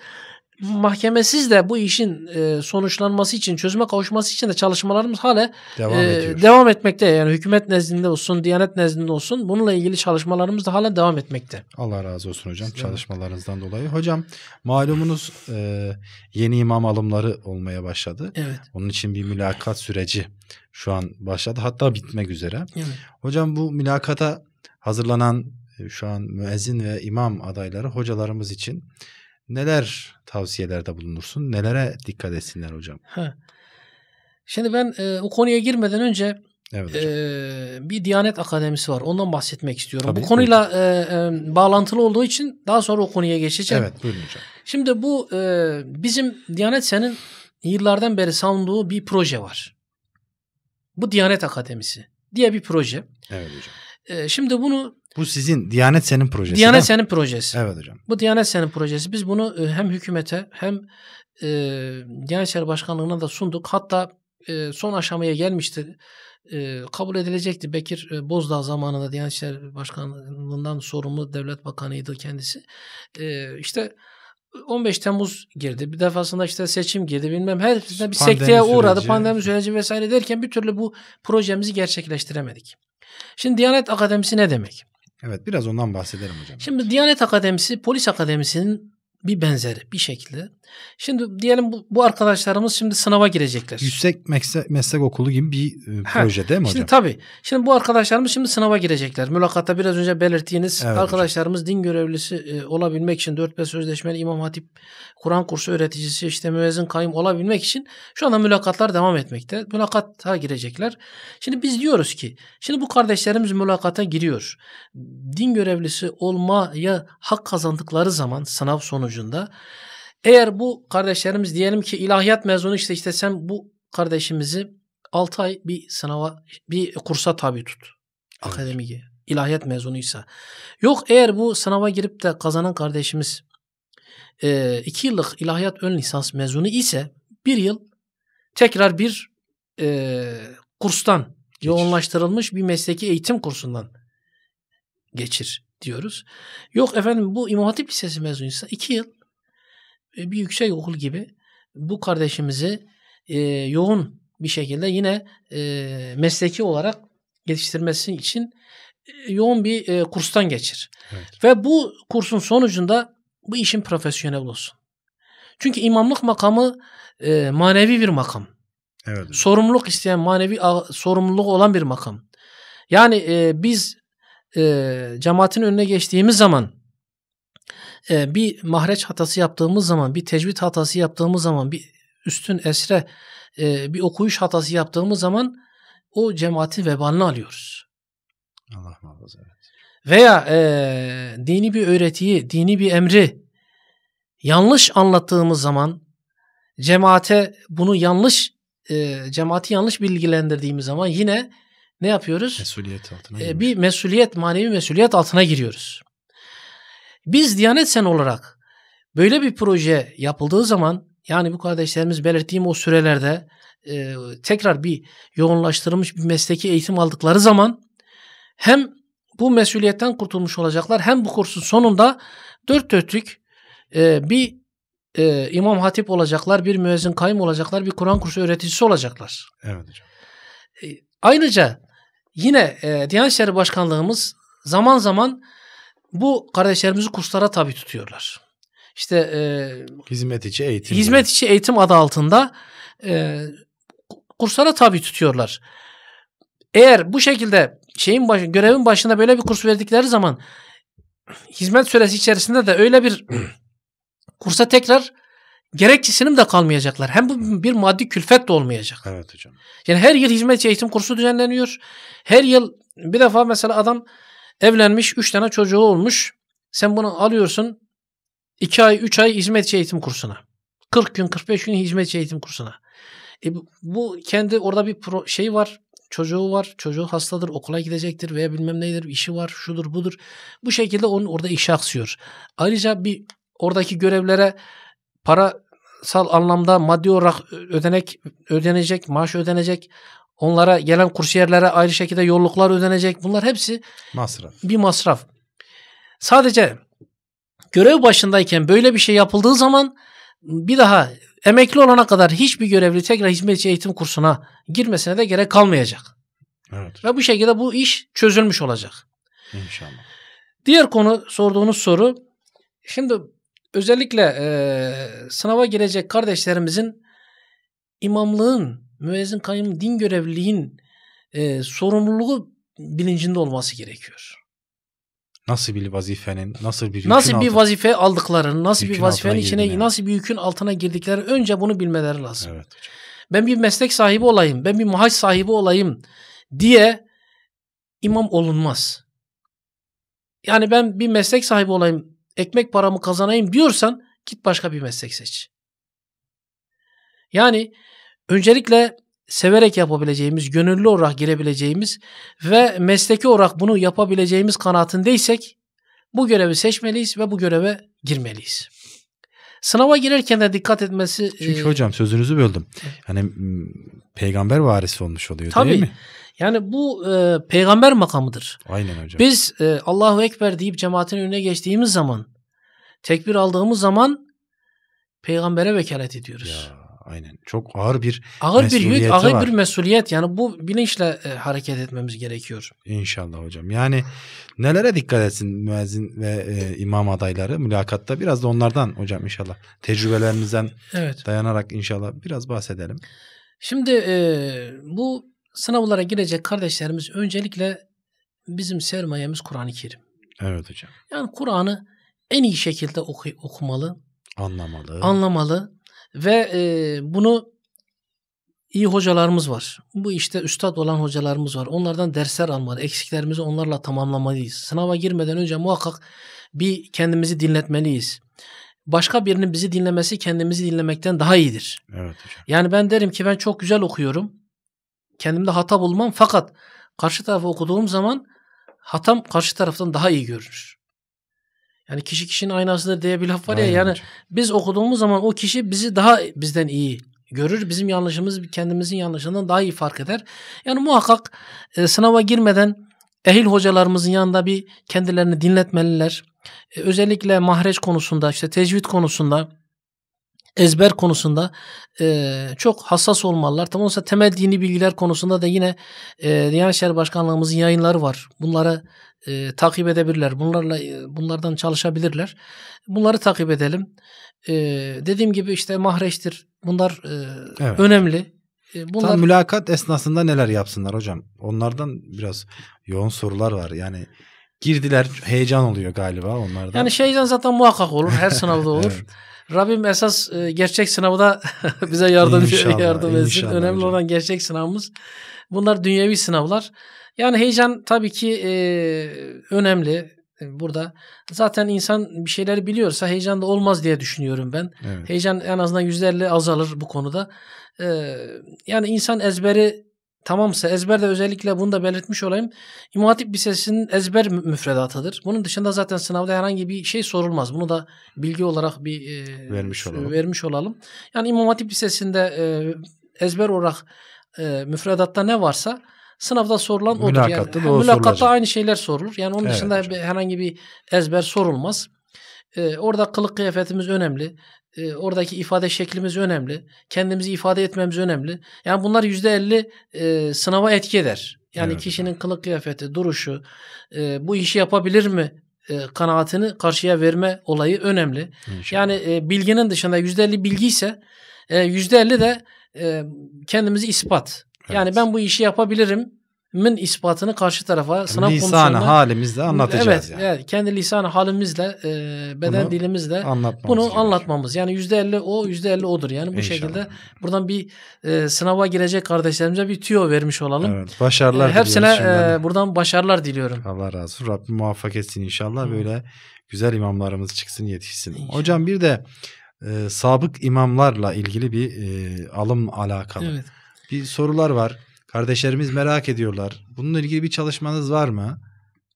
mahkemesiz de bu işin e, sonuçlanması için, çözüme kavuşması için de çalışmalarımız hala devam, e, devam etmekte. Yani hükümet nezdinde olsun, Diyanet nezdinde olsun bununla ilgili çalışmalarımız da hala devam etmekte. Allah razı olsun hocam Size çalışmalarınızdan evet. dolayı. Hocam malumunuz e, yeni imam alımları olmaya başladı. Evet. Onun için bir mülakat süreci şu an başladı. Hatta bitmek üzere. Evet. Hocam bu mülakata hazırlanan e, şu an müezzin ve imam adayları hocalarımız için neler tavsiyelerde bulunursun? Nelere dikkat etsinler hocam? Şimdi ben e, o konuya girmeden önce evet e, bir Diyanet Akademisi var. Ondan bahsetmek istiyorum. Tabii, bu konuyla e, e, bağlantılı olduğu için daha sonra o konuya geçeceğim. Evet buyurun hocam. Şimdi bu e, bizim Diyanet senin yıllardan beri savunduğu bir proje var. Bu Diyanet Akademisi diye bir proje. Evet hocam. E, şimdi bunu bu sizin Diyanet Sen'in projesi. Diyanet Sen'in projesi. Evet hocam. Bu Diyanet Sen'in projesi. Biz bunu e, hem hükümete hem e, Diyanet İşleri Başkanlığı'na da sunduk. Hatta e, son aşamaya gelmişti. E, kabul edilecekti. Bekir e, Bozdağ zamanında Diyanet İşleri Başkanlığı'ndan sorumlu devlet bakanıydı kendisi. E, işte 15 Temmuz girdi. Bir defasında işte seçim girdi bilmem her bir pandemi sekteye uğradı. Süreci. Pandemi süreci vesaire derken bir türlü bu projemizi gerçekleştiremedik. Şimdi Diyanet Akademisi ne demek? Evet biraz ondan bahsederim hocam. Şimdi Diyanet Akademisi, Polis Akademisi'nin bir benzeri bir şekilde. Şimdi diyelim bu, bu arkadaşlarımız şimdi sınava girecekler. Yüksek meslek, meslek okulu gibi bir e, ha, proje değil mi şimdi hocam? Tabii. Şimdi bu arkadaşlarımız şimdi sınava girecekler. Mülakatta biraz önce belirttiğiniz evet, arkadaşlarımız hocam. din görevlisi e, olabilmek için 4-5 sözleşmeli imam hatip, Kur'an kursu öğreticisi, işte müezzin kayım olabilmek için şu anda mülakatlar devam etmekte. Mülakata girecekler. Şimdi biz diyoruz ki şimdi bu kardeşlerimiz mülakata giriyor. Din görevlisi olmaya hak kazandıkları zaman sınav sonucu sonucunda eğer bu kardeşlerimiz diyelim ki ilahiyat mezunu işte işte sen bu kardeşimizi 6 ay bir sınava bir kursa tabi tut. Evet. ilahiyat mezunuysa. Yok eğer bu sınava girip de kazanan kardeşimiz 2 e, iki yıllık ilahiyat ön lisans mezunu ise bir yıl tekrar bir e, kurstan Geç. yoğunlaştırılmış bir mesleki eğitim kursundan geçir diyoruz. Yok efendim bu İmam Hatip Lisesi mezunuysa iki yıl e, bir yüksek okul gibi bu kardeşimizi e, yoğun bir şekilde yine e, mesleki olarak geliştirmesi için e, yoğun bir e, kurstan geçir. Evet. Ve bu kursun sonucunda bu işin profesyonel olsun. Çünkü imamlık makamı e, manevi bir makam. Evet. Sorumluluk isteyen manevi sorumluluk olan bir makam. Yani e, biz e, cemaatin önüne geçtiğimiz zaman e, bir mahreç hatası yaptığımız zaman, bir tecvid hatası yaptığımız zaman, bir üstün esre e, bir okuyuş hatası yaptığımız zaman o cemaatin vebalını alıyoruz. Allah muhafaza evet. Veya e, dini bir öğretiyi, dini bir emri yanlış anlattığımız zaman cemaate bunu yanlış e, cemaati yanlış bilgilendirdiğimiz zaman yine ne yapıyoruz? Mesuliyet altına ee, giriyoruz. Bir mesuliyet, manevi mesuliyet altına giriyoruz. Biz Diyanet Sen olarak böyle bir proje yapıldığı zaman yani bu kardeşlerimiz belirttiğim o sürelerde e, tekrar bir yoğunlaştırılmış bir mesleki eğitim aldıkları zaman hem bu mesuliyetten kurtulmuş olacaklar hem bu kursun sonunda dört dörtlük e, bir e, imam hatip olacaklar, bir müezzin kayım olacaklar, bir Kur'an kursu öğreticisi olacaklar. Evet hocam. E, ayrıca Yine e, Diyanet İşleri Başkanlığımız zaman zaman bu kardeşlerimizi kurslara tabi tutuyorlar. İşte e, hizmet içi eğitim. Hizmet içi eğitim adı altında e, kurslara tabi tutuyorlar. Eğer bu şekilde şeyin baş, görevin başında böyle bir kurs verdikleri zaman hizmet süresi içerisinde de öyle bir [clears throat] kursa tekrar gerekçesinin de kalmayacaklar. Hem bu bir maddi külfet de olmayacak. Evet hocam. Yani her yıl hizmetçi eğitim kursu düzenleniyor. Her yıl bir defa mesela adam evlenmiş, üç tane çocuğu olmuş. Sen bunu alıyorsun iki ay, üç ay hizmetçi eğitim kursuna. 40 gün, 45 gün hizmetçi eğitim kursuna. E bu kendi orada bir pro, şey var, çocuğu var, çocuğu hastadır, okula gidecektir veya bilmem nedir, işi var, şudur budur. Bu şekilde onun orada işi aksıyor. Ayrıca bir oradaki görevlere parasal anlamda maddi olarak ödenek ödenecek, maaş ödenecek. Onlara gelen kursiyerlere ayrı şekilde yolluklar ödenecek. Bunlar hepsi masraf. Bir masraf. Sadece görev başındayken böyle bir şey yapıldığı zaman bir daha emekli olana kadar hiçbir görevli tekrar hizmetçi eğitim kursuna girmesine de gerek kalmayacak. Evet. Ve bu şekilde bu iş çözülmüş olacak. İnşallah. Diğer konu sorduğunuz soru şimdi özellikle e, sınava girecek kardeşlerimizin imamlığın, müezzin kayım din görevliliğin e, sorumluluğu bilincinde olması gerekiyor. Nasıl bir vazifenin, nasıl bir nasıl bir altına, vazife aldıklarını, nasıl bir vazifenin içine, yani. nasıl bir yükün altına girdikleri önce bunu bilmeleri lazım. Evet. Ben bir meslek sahibi olayım, ben bir maaş sahibi olayım diye imam olunmaz. Yani ben bir meslek sahibi olayım ekmek paramı kazanayım diyorsan git başka bir meslek seç. Yani öncelikle severek yapabileceğimiz, gönüllü olarak girebileceğimiz ve mesleki olarak bunu yapabileceğimiz kanaatindeysek bu görevi seçmeliyiz ve bu göreve girmeliyiz. Sınava girerken de dikkat etmesi... Çünkü e, hocam sözünüzü böldüm. Yani peygamber varisi olmuş oluyor tabii, değil mi? Tabii. Yani bu e, peygamber makamıdır. Aynen hocam. Biz e, Allahu Ekber deyip cemaatin önüne geçtiğimiz zaman, tekbir aldığımız zaman peygambere vekalet ediyoruz. Ya, aynen. Çok ağır bir ağır bir yük, ağır var. bir mesuliyet. Yani bu bilinçle e, hareket etmemiz gerekiyor. İnşallah hocam. Yani nelere dikkat etsin müezzin ve e, imam adayları mülakatta? Biraz da onlardan hocam inşallah tecrübelerinizden evet. dayanarak inşallah biraz bahsedelim. Şimdi e, bu sınavlara girecek kardeşlerimiz öncelikle bizim sermayemiz Kur'an-ı Kerim. Evet hocam. Yani Kur'an'ı en iyi şekilde oku okumalı. Anlamalı. Anlamalı ve e, bunu iyi hocalarımız var. Bu işte üstad olan hocalarımız var. Onlardan dersler almalı. Eksiklerimizi onlarla tamamlamalıyız. Sınava girmeden önce muhakkak bir kendimizi dinletmeliyiz. Başka birinin bizi dinlemesi kendimizi dinlemekten daha iyidir. Evet hocam. Yani ben derim ki ben çok güzel okuyorum kendimde hata bulmam fakat karşı tarafa okuduğum zaman hatam karşı taraftan daha iyi görünür. Yani kişi kişinin aynasıdır diye bir laf var Aynen. ya yani biz okuduğumuz zaman o kişi bizi daha bizden iyi görür. Bizim yanlışımız kendimizin yanlışından daha iyi fark eder. Yani muhakkak e, sınava girmeden ehil hocalarımızın yanında bir kendilerini dinletmeliler. E, özellikle mahreç konusunda işte tecvid konusunda ezber konusunda e, çok hassas olmalılar. Tam olsa temel dini bilgiler konusunda da yine e, Diyanet İşleri Başkanlığımızın yayınları var. Bunları e, takip edebilirler. Bunlarla e, bunlardan çalışabilirler. Bunları takip edelim. E, dediğim gibi işte mahreçtir. Bunlar e, evet. önemli. E, bunlar... Tam mülakat esnasında neler yapsınlar hocam? Onlardan biraz yoğun sorular var. Yani girdiler heyecan oluyor galiba onlardan. Yani heyecan zaten muhakkak olur. Her sınavda [laughs] olur. evet. Rabbim esas e, gerçek sınavda [laughs] bize yardım inşallah, yardım etsin. Inşallah Önemli hocam. olan gerçek sınavımız. Bunlar dünyevi sınavlar. Yani heyecan tabii ki e, önemli e, burada. Zaten insan bir şeyler biliyorsa heyecan da olmaz diye düşünüyorum ben. Evet. Heyecan en azından yüzlerle azalır bu konuda. Ee, yani insan ezberi tamamsa ezberde özellikle bunu da belirtmiş olayım. İmam Hatip Lisesi'nin ezber müfredatıdır. Bunun dışında zaten sınavda herhangi bir şey sorulmaz. Bunu da bilgi olarak bir e, vermiş, olalım. vermiş olalım. Yani İmam Hatip Lisesi'nde e, ezber olarak e, müfredatta ne varsa sınavda sorulan odur. Mülakatta yani, Mülakatta aynı şeyler sorulur. Yani onun evet, dışında hocam. herhangi bir ezber sorulmaz. Ee, orada kılık kıyafetimiz önemli e, oradaki ifade şeklimiz önemli. Kendimizi ifade etmemiz önemli. Yani bunlar %50 e, sınava etki eder. Yani evet. kişinin kılık kıyafeti, duruşu, e, bu işi yapabilir mi e, kanaatini karşıya verme olayı önemli. İnşallah. Yani e, bilginin dışında %50 bilgi ise e, %50 de e, kendimizi ispat. Evet. Yani ben bu işi yapabilirim min ispatını karşı tarafa sınav lisanı komisyonuna... halimizle anlatacağız evet, yani. Evet kendi lisanı halimizle e, beden bunu dilimizle anlatmamız bunu gerekir. anlatmamız. Yani yüzde elli o yüzde elli odur. Yani bu İnşallah. şekilde buradan bir e, sınava girecek kardeşlerimize bir tüyo vermiş olalım. Evet, başarılar e, Hepsine e, buradan başarılar diliyorum. Allah razı olsun. Rabbim muvaffak etsin inşallah. Hı. Böyle güzel imamlarımız çıksın yetişsin. İnşallah. Hocam bir de e, sabık imamlarla ilgili bir e, alım alakalı. Evet. Bir sorular var. Kardeşlerimiz merak ediyorlar. Bununla ilgili bir çalışmanız var mı?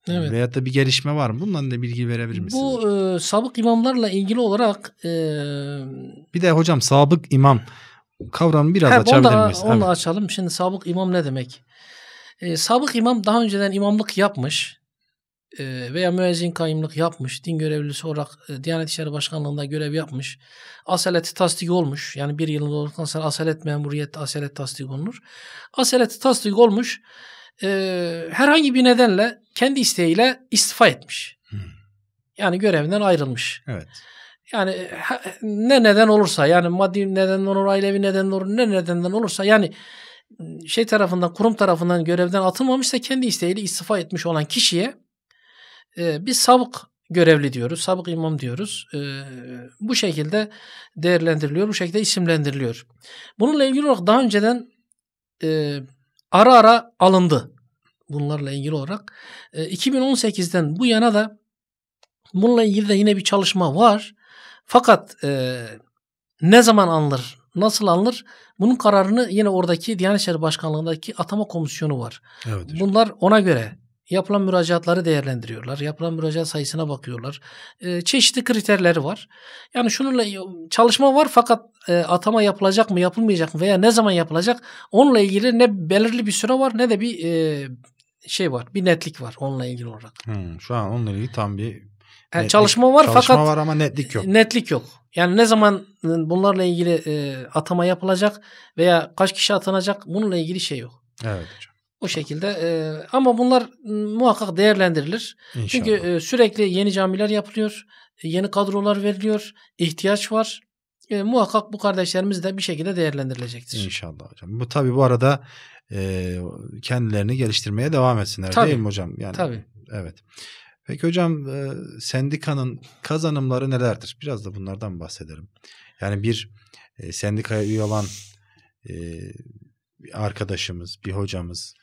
Evet. Veyahut da bir gelişme var mı? Bundan da bilgi verebilir misiniz? Bu e, sabık imamlarla ilgili olarak e, bir de hocam sabık imam kavramı biraz he, açabilir onda, miyiz? Onu evet. açalım. Şimdi sabık imam ne demek? E, sabık imam daha önceden imamlık yapmış. E, veya müezzin kayımlık yapmış, din görevlisi olarak e, Diyanet İşleri Başkanlığı'nda görev yapmış, asaleti tasdik olmuş, yani bir yılın olduktan sonra asalet memuriyet, asalet tasdik olunur. Asaleti tasdik olmuş, e, herhangi bir nedenle kendi isteğiyle istifa etmiş. Hmm. Yani görevinden ayrılmış. Evet. Yani ne neden olursa yani maddi neden olur, ailevi neden olur, ne nedenden olursa yani şey tarafından, kurum tarafından görevden atılmamışsa kendi isteğiyle istifa etmiş olan kişiye e, bir sabık görevli diyoruz. Sabık imam diyoruz. E, bu şekilde değerlendiriliyor. Bu şekilde isimlendiriliyor. Bununla ilgili olarak daha önceden e, ara ara alındı. Bunlarla ilgili olarak. E, 2018'den bu yana da bununla ilgili de yine bir çalışma var. Fakat e, ne zaman alınır, nasıl alınır? Bunun kararını yine oradaki Diyanet İşleri Başkanlığı'ndaki atama komisyonu var. Evet, Bunlar ona göre Yapılan müracaatları değerlendiriyorlar. Yapılan müracaat sayısına bakıyorlar. E, çeşitli kriterleri var. Yani şununla çalışma var fakat e, atama yapılacak mı yapılmayacak mı veya ne zaman yapılacak onunla ilgili ne belirli bir süre var ne de bir e, şey var bir netlik var onunla ilgili olarak. Hmm, şu an onunla ilgili tam bir yani çalışma var çalışma fakat var ama netlik yok. Netlik yok. Yani ne zaman e, bunlarla ilgili e, atama yapılacak veya kaç kişi atanacak bununla ilgili şey yok. Evet hocam. O şekilde e, ama bunlar muhakkak değerlendirilir. İnşallah. Çünkü e, sürekli yeni camiler yapılıyor, yeni kadrolar veriliyor, ihtiyaç var. E, muhakkak bu kardeşlerimiz de bir şekilde değerlendirilecektir. İnşallah hocam. Bu tabii bu arada e, kendilerini geliştirmeye devam etsinler tabii. değil mi hocam? Yani, tabii. Evet. Peki hocam e, sendikanın kazanımları nelerdir? Biraz da bunlardan bahsedelim. Yani bir e, sendikaya üye olan e, arkadaşımız, bir hocamız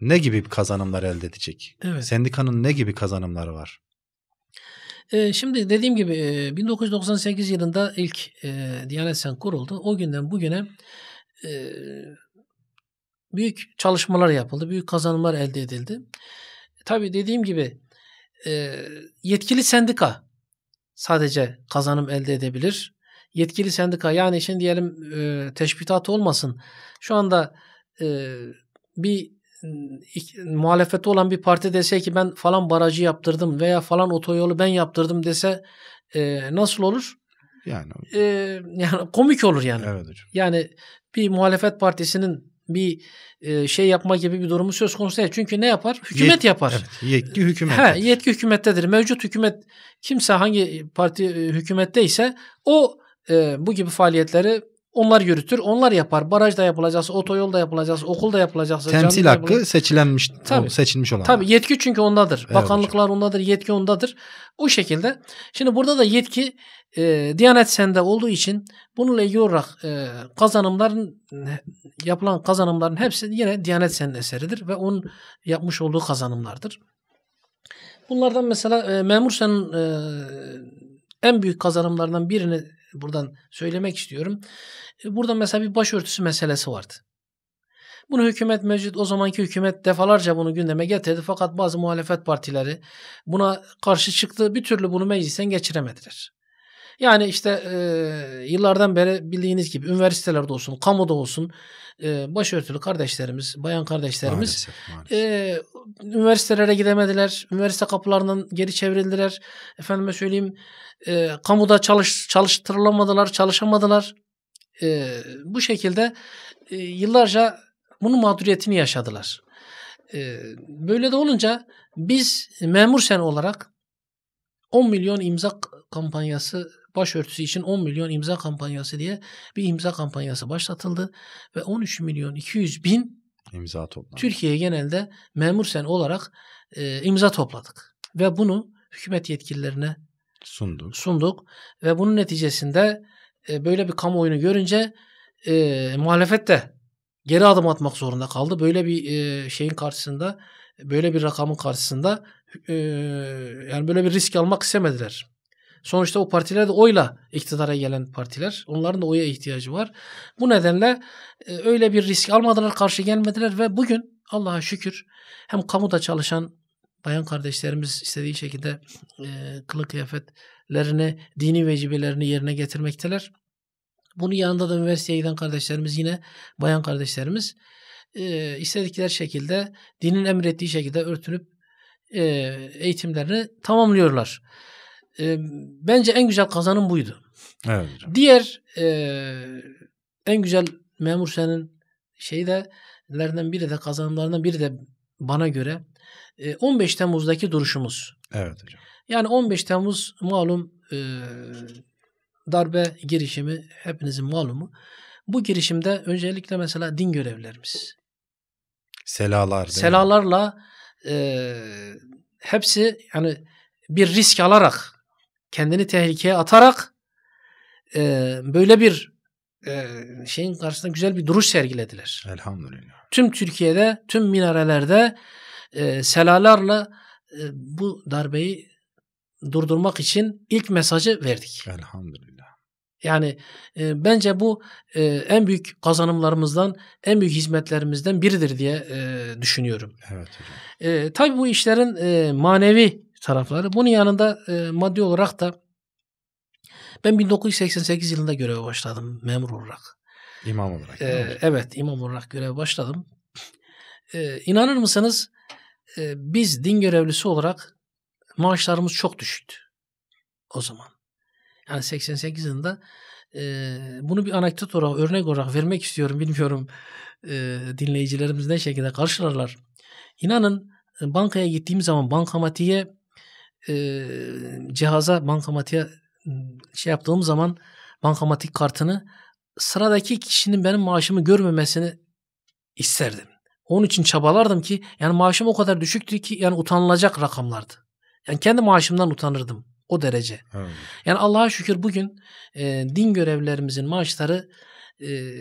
ne gibi kazanımlar elde edecek? Evet. Sendikanın ne gibi kazanımları var? Ee, şimdi dediğim gibi 1998 yılında ilk e, Diyanet Sen kuruldu. O günden bugüne e, büyük çalışmalar yapıldı, büyük kazanımlar elde edildi. Tabii dediğim gibi e, yetkili sendika sadece kazanım elde edebilir. Yetkili sendika yani işin diyelim e, teşbihatı olmasın. Şu anda e, bir muhalefette olan bir parti dese ki ben falan barajı yaptırdım veya falan otoyolu ben yaptırdım dese e, nasıl olur? Yani e, yani komik olur yani. Evet hocam. Yani bir muhalefet partisinin bir e, şey yapma gibi bir durumu söz konusu değil. Çünkü ne yapar? Hükümet Yet, yapar. Evet, yetki hükümet. He, yetki hükümettedir. Mevcut hükümet kimse hangi parti e, hükümetteyse o e, bu gibi faaliyetleri onlar yürütür, onlar yapar. Baraj da yapılacaksa, otoyol da yapılacaksa, okul da yapılacaksa. Temsil hakkı yapılacak. seçilenmiş, tabii, seçilmiş olan. Tabii yetki çünkü ondadır. Evet, Bakanlıklar hocam. ondadır, yetki ondadır. O şekilde. Şimdi burada da yetki e, Diyanet Sen'de olduğu için bununla ilgili olarak e, kazanımların yapılan kazanımların hepsi yine Diyanet Sen'in eseridir ve onun yapmış olduğu kazanımlardır. Bunlardan mesela e, Memur sen. e, en büyük kazanımlardan birini buradan söylemek istiyorum. E, burada mesela bir başörtüsü meselesi vardı. Bunu hükümet mevcut o zamanki hükümet defalarca bunu gündeme getirdi fakat bazı muhalefet partileri buna karşı çıktı. Bir türlü bunu meclisten geçiremediler. Yani işte e, yıllardan beri bildiğiniz gibi üniversitelerde olsun, kamuda olsun e, başörtülü kardeşlerimiz, bayan kardeşlerimiz maalesef, maalesef. E, üniversitelere gidemediler. Üniversite kapılarından geri çevrildiler. Efendime söyleyeyim e, kamuda çalış, çalıştırılamadılar, çalışamadılar. E, bu şekilde e, yıllarca bunun mağduriyetini yaşadılar. E, böyle de olunca biz memur sen olarak 10 milyon imza kampanyası başörtüsü için 10 milyon imza kampanyası diye bir imza kampanyası başlatıldı ve 13 milyon 200 bin imza topladı. Türkiye genelde memur sen olarak e, imza topladık ve bunu hükümet yetkililerine sunduk. Sunduk ve bunun neticesinde e, böyle bir kamuoyunu görünce e, muhalefet de geri adım atmak zorunda kaldı. Böyle bir e, şeyin karşısında, böyle bir rakamın karşısında e, yani böyle bir risk almak istemediler. Sonuçta o partiler de oyla iktidara gelen partiler. Onların da oya ihtiyacı var. Bu nedenle e, öyle bir risk almadılar, karşı gelmediler ve bugün Allah'a şükür hem kamuda çalışan bayan kardeşlerimiz istediği şekilde e, kılık kıyafetlerini, dini vecibelerini yerine getirmekteler. Bunun yanında da üniversiteye giden kardeşlerimiz yine bayan kardeşlerimiz e, istedikleri şekilde dinin emrettiği şekilde örtünüp e, eğitimlerini tamamlıyorlar. E, bence en güzel kazanım buydu. Evet. Diğer e, en güzel memur senin şeyi biri de kazanımlarından biri de bana göre 15 Temmuz'daki duruşumuz. Evet hocam. Yani 15 Temmuz malum e, darbe girişimi hepinizin malumu. Bu girişimde öncelikle mesela din görevlerimiz. Selalar. Selalarla e, hepsi yani bir risk alarak kendini tehlikeye atarak e, böyle bir e, şeyin karşısında güzel bir duruş sergilediler. Elhamdülillah. Tüm Türkiye'de, tüm minarelerde e, selalarla e, bu darbeyi durdurmak için ilk mesajı verdik. Elhamdülillah. Yani e, bence bu e, en büyük kazanımlarımızdan, en büyük hizmetlerimizden biridir diye e, düşünüyorum. Evet hocam. E, tabii bu işlerin e, manevi tarafları. Bunun yanında e, maddi olarak da ben 1988 yılında göreve başladım memur olarak. İmam olarak. Ee, evet imam olarak göreve başladım. Ee, inanır mısınız e, biz din görevlisi olarak maaşlarımız çok düşüktü o zaman. Yani 88 yılında e, bunu bir anekdot olarak örnek olarak vermek istiyorum. Bilmiyorum e, dinleyicilerimiz ne şekilde karşılarlar. İnanın e, bankaya gittiğim zaman bankamatiğe e, cihaza bankamatiğe şey yaptığım zaman bankamatik kartını sıradaki kişinin benim maaşımı görmemesini isterdim. Onun için çabalardım ki yani maaşım o kadar düşüktü ki yani utanılacak rakamlardı. Yani kendi maaşımdan utanırdım o derece. Evet. Yani Allah'a şükür bugün e, din görevlerimizin maaşları e,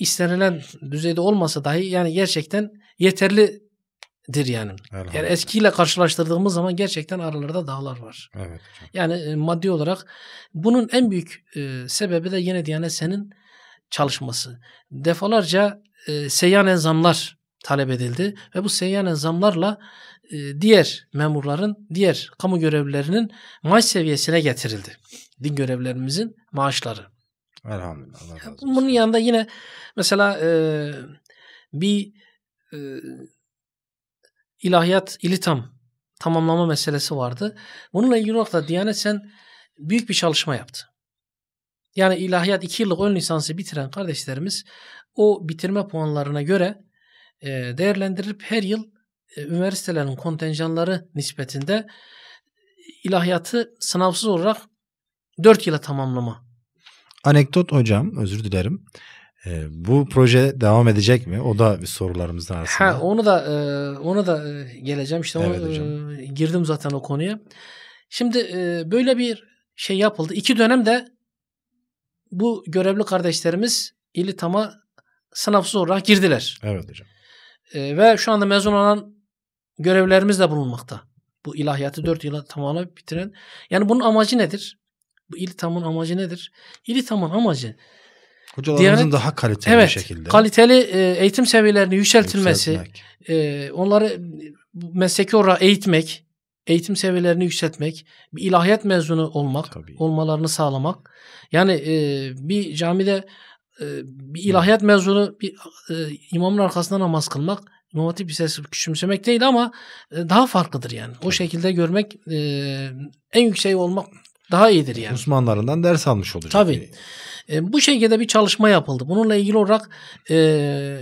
istenilen düzeyde olmasa dahi yani gerçekten yeterli dir yani. Yani eskiyle karşılaştırdığımız zaman gerçekten aralarda dağlar var. Evet. Yani e, maddi olarak bunun en büyük e, sebebi de yine Diyanet senin çalışması. Defalarca e, seyyanen zamlar talep edildi ve bu seyyanen zamlarla e, diğer memurların, diğer kamu görevlilerinin maaş seviyesine getirildi. Din görevlerimizin maaşları. Elhamdülillah. Bunun yanında yine mesela e, bir e, ilahiyat ilitam tamamlama meselesi vardı. Bununla ilgili olarak da Diyanet Sen büyük bir çalışma yaptı. Yani ilahiyat 2 yıllık ön lisansı bitiren kardeşlerimiz o bitirme puanlarına göre e, değerlendirilip her yıl e, üniversitelerin kontenjanları nispetinde ilahiyatı sınavsız olarak 4 yıla tamamlama. Anekdot hocam özür dilerim. Ee, bu proje devam edecek mi? O da bir sorularımızdan aslında. Ha, onu da e, onu da e, geleceğim. İşte evet, onu, e, girdim zaten o konuya. Şimdi böyle bir şey yapıldı. İki dönemde bu görevli kardeşlerimiz İlitam'a sınavsız olarak girdiler. Evet hocam. ve şu anda mezun olan görevlerimiz de bulunmakta. Bu ilahiyatı dört yıla tamamlayıp bitiren. Yani bunun amacı nedir? Bu İlitam'ın amacı nedir? İlitam'ın amacı Hocalarımızın Diyanet, daha kaliteli evet, bir şekilde. Kaliteli e, eğitim seviyelerini yükseltilmesi, yükseltmek. E, onları mesleki olarak eğitmek, eğitim seviyelerini yükseltmek, bir ilahiyat mezunu olmak, Tabii. olmalarını sağlamak. Yani e, bir camide e, bir ilahiyat mezunu bir e, imamın arkasında namaz kılmak İmam Hatip Lisesi küçümsemek değil ama e, daha farklıdır yani. O şekilde görmek e, en yüksek olmak daha iyidir yani. Uzmanlarından ders almış olacak. Tabii. E, bu şekilde bir çalışma yapıldı. Bununla ilgili olarak e,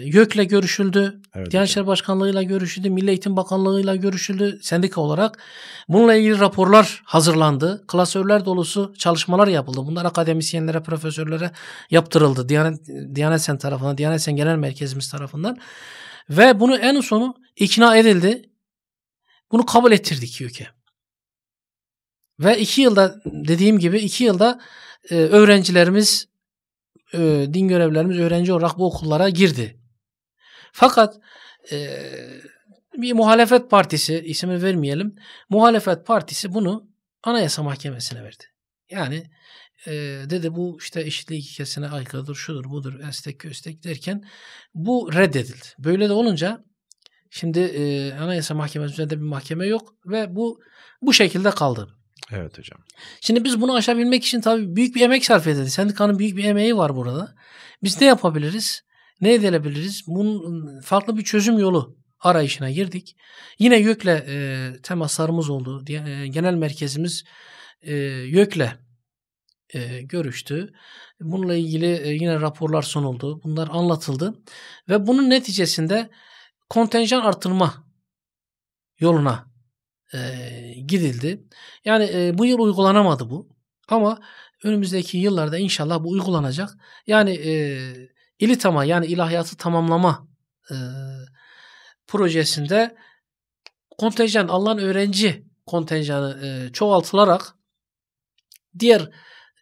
YÖK'le görüşüldü. Evet, Diyanet İşleri Başkanlığı'yla görüşüldü. Milli Eğitim Bakanlığı'yla görüşüldü sendika olarak. Bununla ilgili raporlar hazırlandı. Klasörler dolusu çalışmalar yapıldı. Bunlar akademisyenlere, profesörlere yaptırıldı. Diyanet, Diyanet Sen tarafından, Diyanet Sen Genel Merkezimiz tarafından. Ve bunu en sonu ikna edildi. Bunu kabul ettirdik YÖK'e. Ve iki yılda dediğim gibi iki yılda e, öğrencilerimiz, e, din görevlerimiz öğrenci olarak bu okullara girdi. Fakat e, bir muhalefet partisi, ismi vermeyelim, muhalefet partisi bunu anayasa mahkemesine verdi. Yani e, dedi bu işte eşitlik ilkesine aykırıdır, şudur budur, estek köstek derken bu reddedildi. Böyle de olunca şimdi e, anayasa mahkemesinde bir mahkeme yok ve bu bu şekilde kaldı. Evet hocam. Şimdi biz bunu aşabilmek için tabii büyük bir emek sarf ederiz. Sendikanın büyük bir emeği var burada. Biz ne yapabiliriz? Ne edilebiliriz? Bunun farklı bir çözüm yolu arayışına girdik. Yine YÖK'le e, temaslarımız oldu. E, genel merkezimiz e, YÖK'le e, görüştü. Bununla ilgili e, yine raporlar sunuldu. Bunlar anlatıldı. Ve bunun neticesinde kontenjan artırma yoluna e, gidildi. Yani e, bu yıl uygulanamadı bu. Ama önümüzdeki yıllarda inşallah bu uygulanacak. Yani e, İlitama yani ilahiyatı tamamlama e, projesinde kontenjan alınan öğrenci kontenjanı e, çoğaltılarak diğer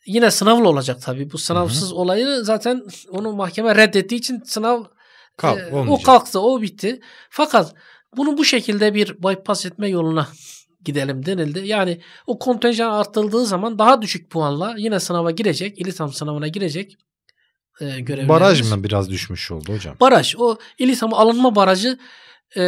yine sınavlı olacak tabi. Bu sınavsız Hı-hı. olayı zaten onu mahkeme reddettiği için sınav Kalk, e, o kalktı, o bitti. Fakat bunu bu şekilde bir bypass etme yoluna gidelim denildi. Yani o kontenjan arttırıldığı zaman daha düşük puanla yine sınava girecek. İLİSAM sınavına girecek. E, Baraj mı biraz düşmüş oldu hocam? Baraj. O İLİSAM alınma barajı e,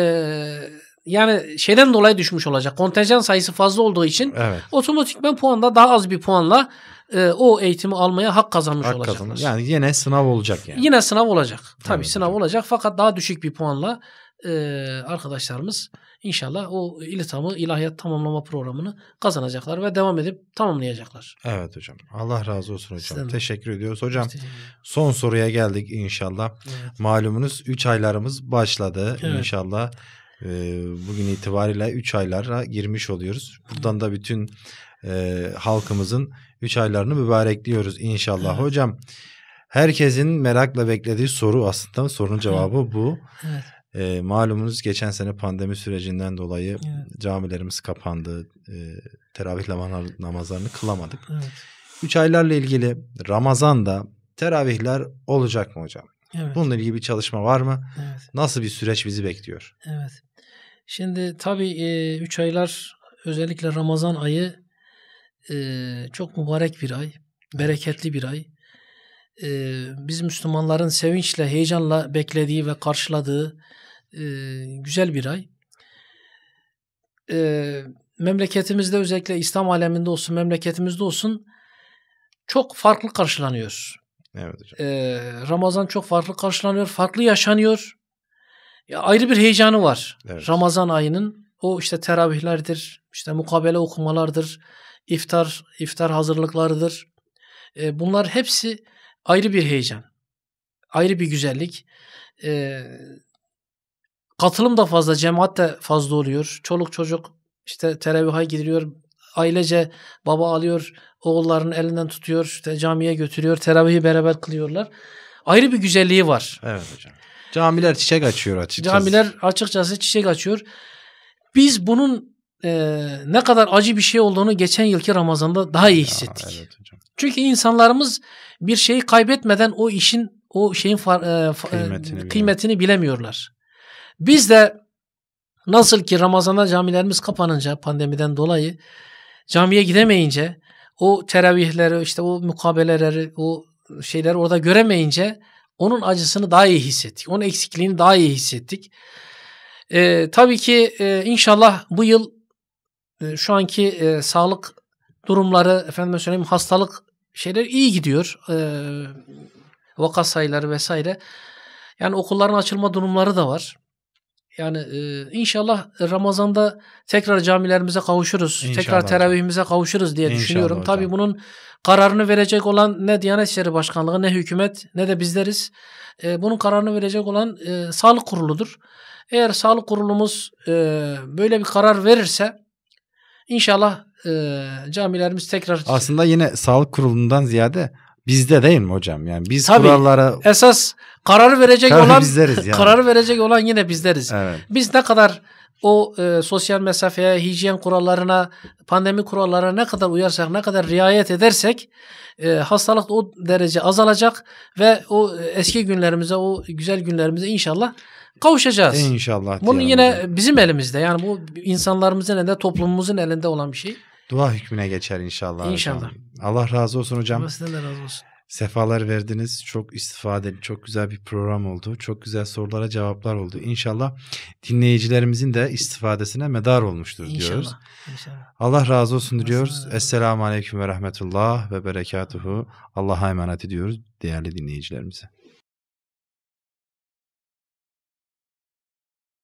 yani şeyden dolayı düşmüş olacak. Kontenjan sayısı fazla olduğu için evet. otomatikmen puanda daha az bir puanla e, o eğitimi almaya hak kazanmış hak olacaklar. Kazanır. Yani yine sınav olacak yani. Yine sınav olacak. Tabii evet, sınav hocam. olacak fakat daha düşük bir puanla e, arkadaşlarımız inşallah o iltamı ilahiyat tamamlama programını kazanacaklar ve devam edip tamamlayacaklar. Evet hocam. Allah razı olsun hocam. Sizden teşekkür mi? ediyoruz. Hocam son soruya geldik inşallah. Evet. Malumunuz 3 aylarımız başladı evet. inşallah. E, bugün itibariyle 3 aylara girmiş oluyoruz. Buradan da bütün e, halkımızın 3 aylarını mübarekliyoruz inşallah. Evet. Hocam herkesin merakla beklediği soru aslında sorunun cevabı bu. Evet. E, malumunuz geçen sene pandemi sürecinden dolayı evet. camilerimiz kapandı. E, teravih namazlarını kılamadık. Evet. Üç aylarla ilgili Ramazan'da teravihler olacak mı hocam? Evet. Bununla ilgili bir çalışma var mı? Evet. Nasıl bir süreç bizi bekliyor? Evet. Şimdi tabii e, üç aylar özellikle Ramazan ayı e, çok mübarek bir ay. Bereketli bir ay e, biz Müslümanların sevinçle, heyecanla beklediği ve karşıladığı e, güzel bir ay. E, memleketimizde özellikle İslam aleminde olsun, memleketimizde olsun çok farklı karşılanıyor. Evet hocam. E, Ramazan çok farklı karşılanıyor, farklı yaşanıyor. Ya ayrı bir heyecanı var. Evet. Ramazan ayının o işte teravihlerdir, işte mukabele okumalardır, iftar iftar hazırlıklarıdır. E, bunlar hepsi ayrı bir heyecan. Ayrı bir güzellik. Ee, katılım da fazla, cemaat de fazla oluyor. Çoluk çocuk işte teravih'e gidiliyor. Ailece baba alıyor, oğullarının elinden tutuyor, işte camiye götürüyor, teravihi beraber kılıyorlar. Ayrı bir güzelliği var. Evet hocam. Camiler çiçek açıyor açıkçası. Camiler açıkçası çiçek açıyor. Biz bunun e, ne kadar acı bir şey olduğunu geçen yılki Ramazan'da daha iyi hissettik. Ya, evet hocam. Çünkü insanlarımız bir şeyi kaybetmeden o işin o şeyin far, e, e kıymetini, kıymetini bilemiyorlar. Biz de nasıl ki Ramazan'da camilerimiz kapanınca pandemiden dolayı camiye gidemeyince o teravihleri işte o mukabeleleri o şeyleri orada göremeyince onun acısını daha iyi hissettik. Onun eksikliğini daha iyi hissettik. Ee, tabii ki e, inşallah bu yıl e, şu anki e, sağlık durumları efendim söyleyeyim hastalık şeyler iyi gidiyor. Ee, vaka sayıları vesaire. Yani okulların açılma durumları da var. Yani e, inşallah Ramazan'da tekrar camilerimize kavuşuruz. İnşallah tekrar teravihimize hocam. kavuşuruz diye inşallah düşünüyorum. Hocam. Tabii bunun kararını verecek olan ne Diyanet İşleri Başkanlığı ne hükümet ne de bizleriz. E, bunun kararını verecek olan e, sağlık kuruludur. Eğer sağlık kurulumuz e, böyle bir karar verirse inşallah e, camilerimiz tekrar... Aslında yine sağlık kurulundan ziyade bizde değil mi hocam? Yani biz Tabii, kurallara... Esas kararı verecek karar olan... Bizleriz yani. [laughs] Kararı verecek olan yine bizleriz. Evet. Biz ne kadar o e, sosyal mesafeye, hijyen kurallarına, pandemi kurallarına ne kadar uyarsak, ne kadar riayet edersek e, hastalık o derece azalacak ve o eski günlerimize, o güzel günlerimize inşallah kavuşacağız. İnşallah. Bunun yine hocam. bizim elimizde yani bu insanlarımızın elinde, toplumumuzun elinde olan bir şey. Dua hükmüne geçer inşallah. İnşallah. Hocam. Allah razı olsun hocam. Allah sizden razı olsun. Sefalar verdiniz. Çok istifade çok güzel bir program oldu. Çok güzel sorulara cevaplar oldu. İnşallah dinleyicilerimizin de istifadesine medar olmuştur inşallah, diyoruz. İnşallah. Allah razı olsun diyoruz. Esselamu Aleyküm ve Rahmetullah ve Berekatuhu. Allah'a emanet ediyoruz değerli dinleyicilerimize.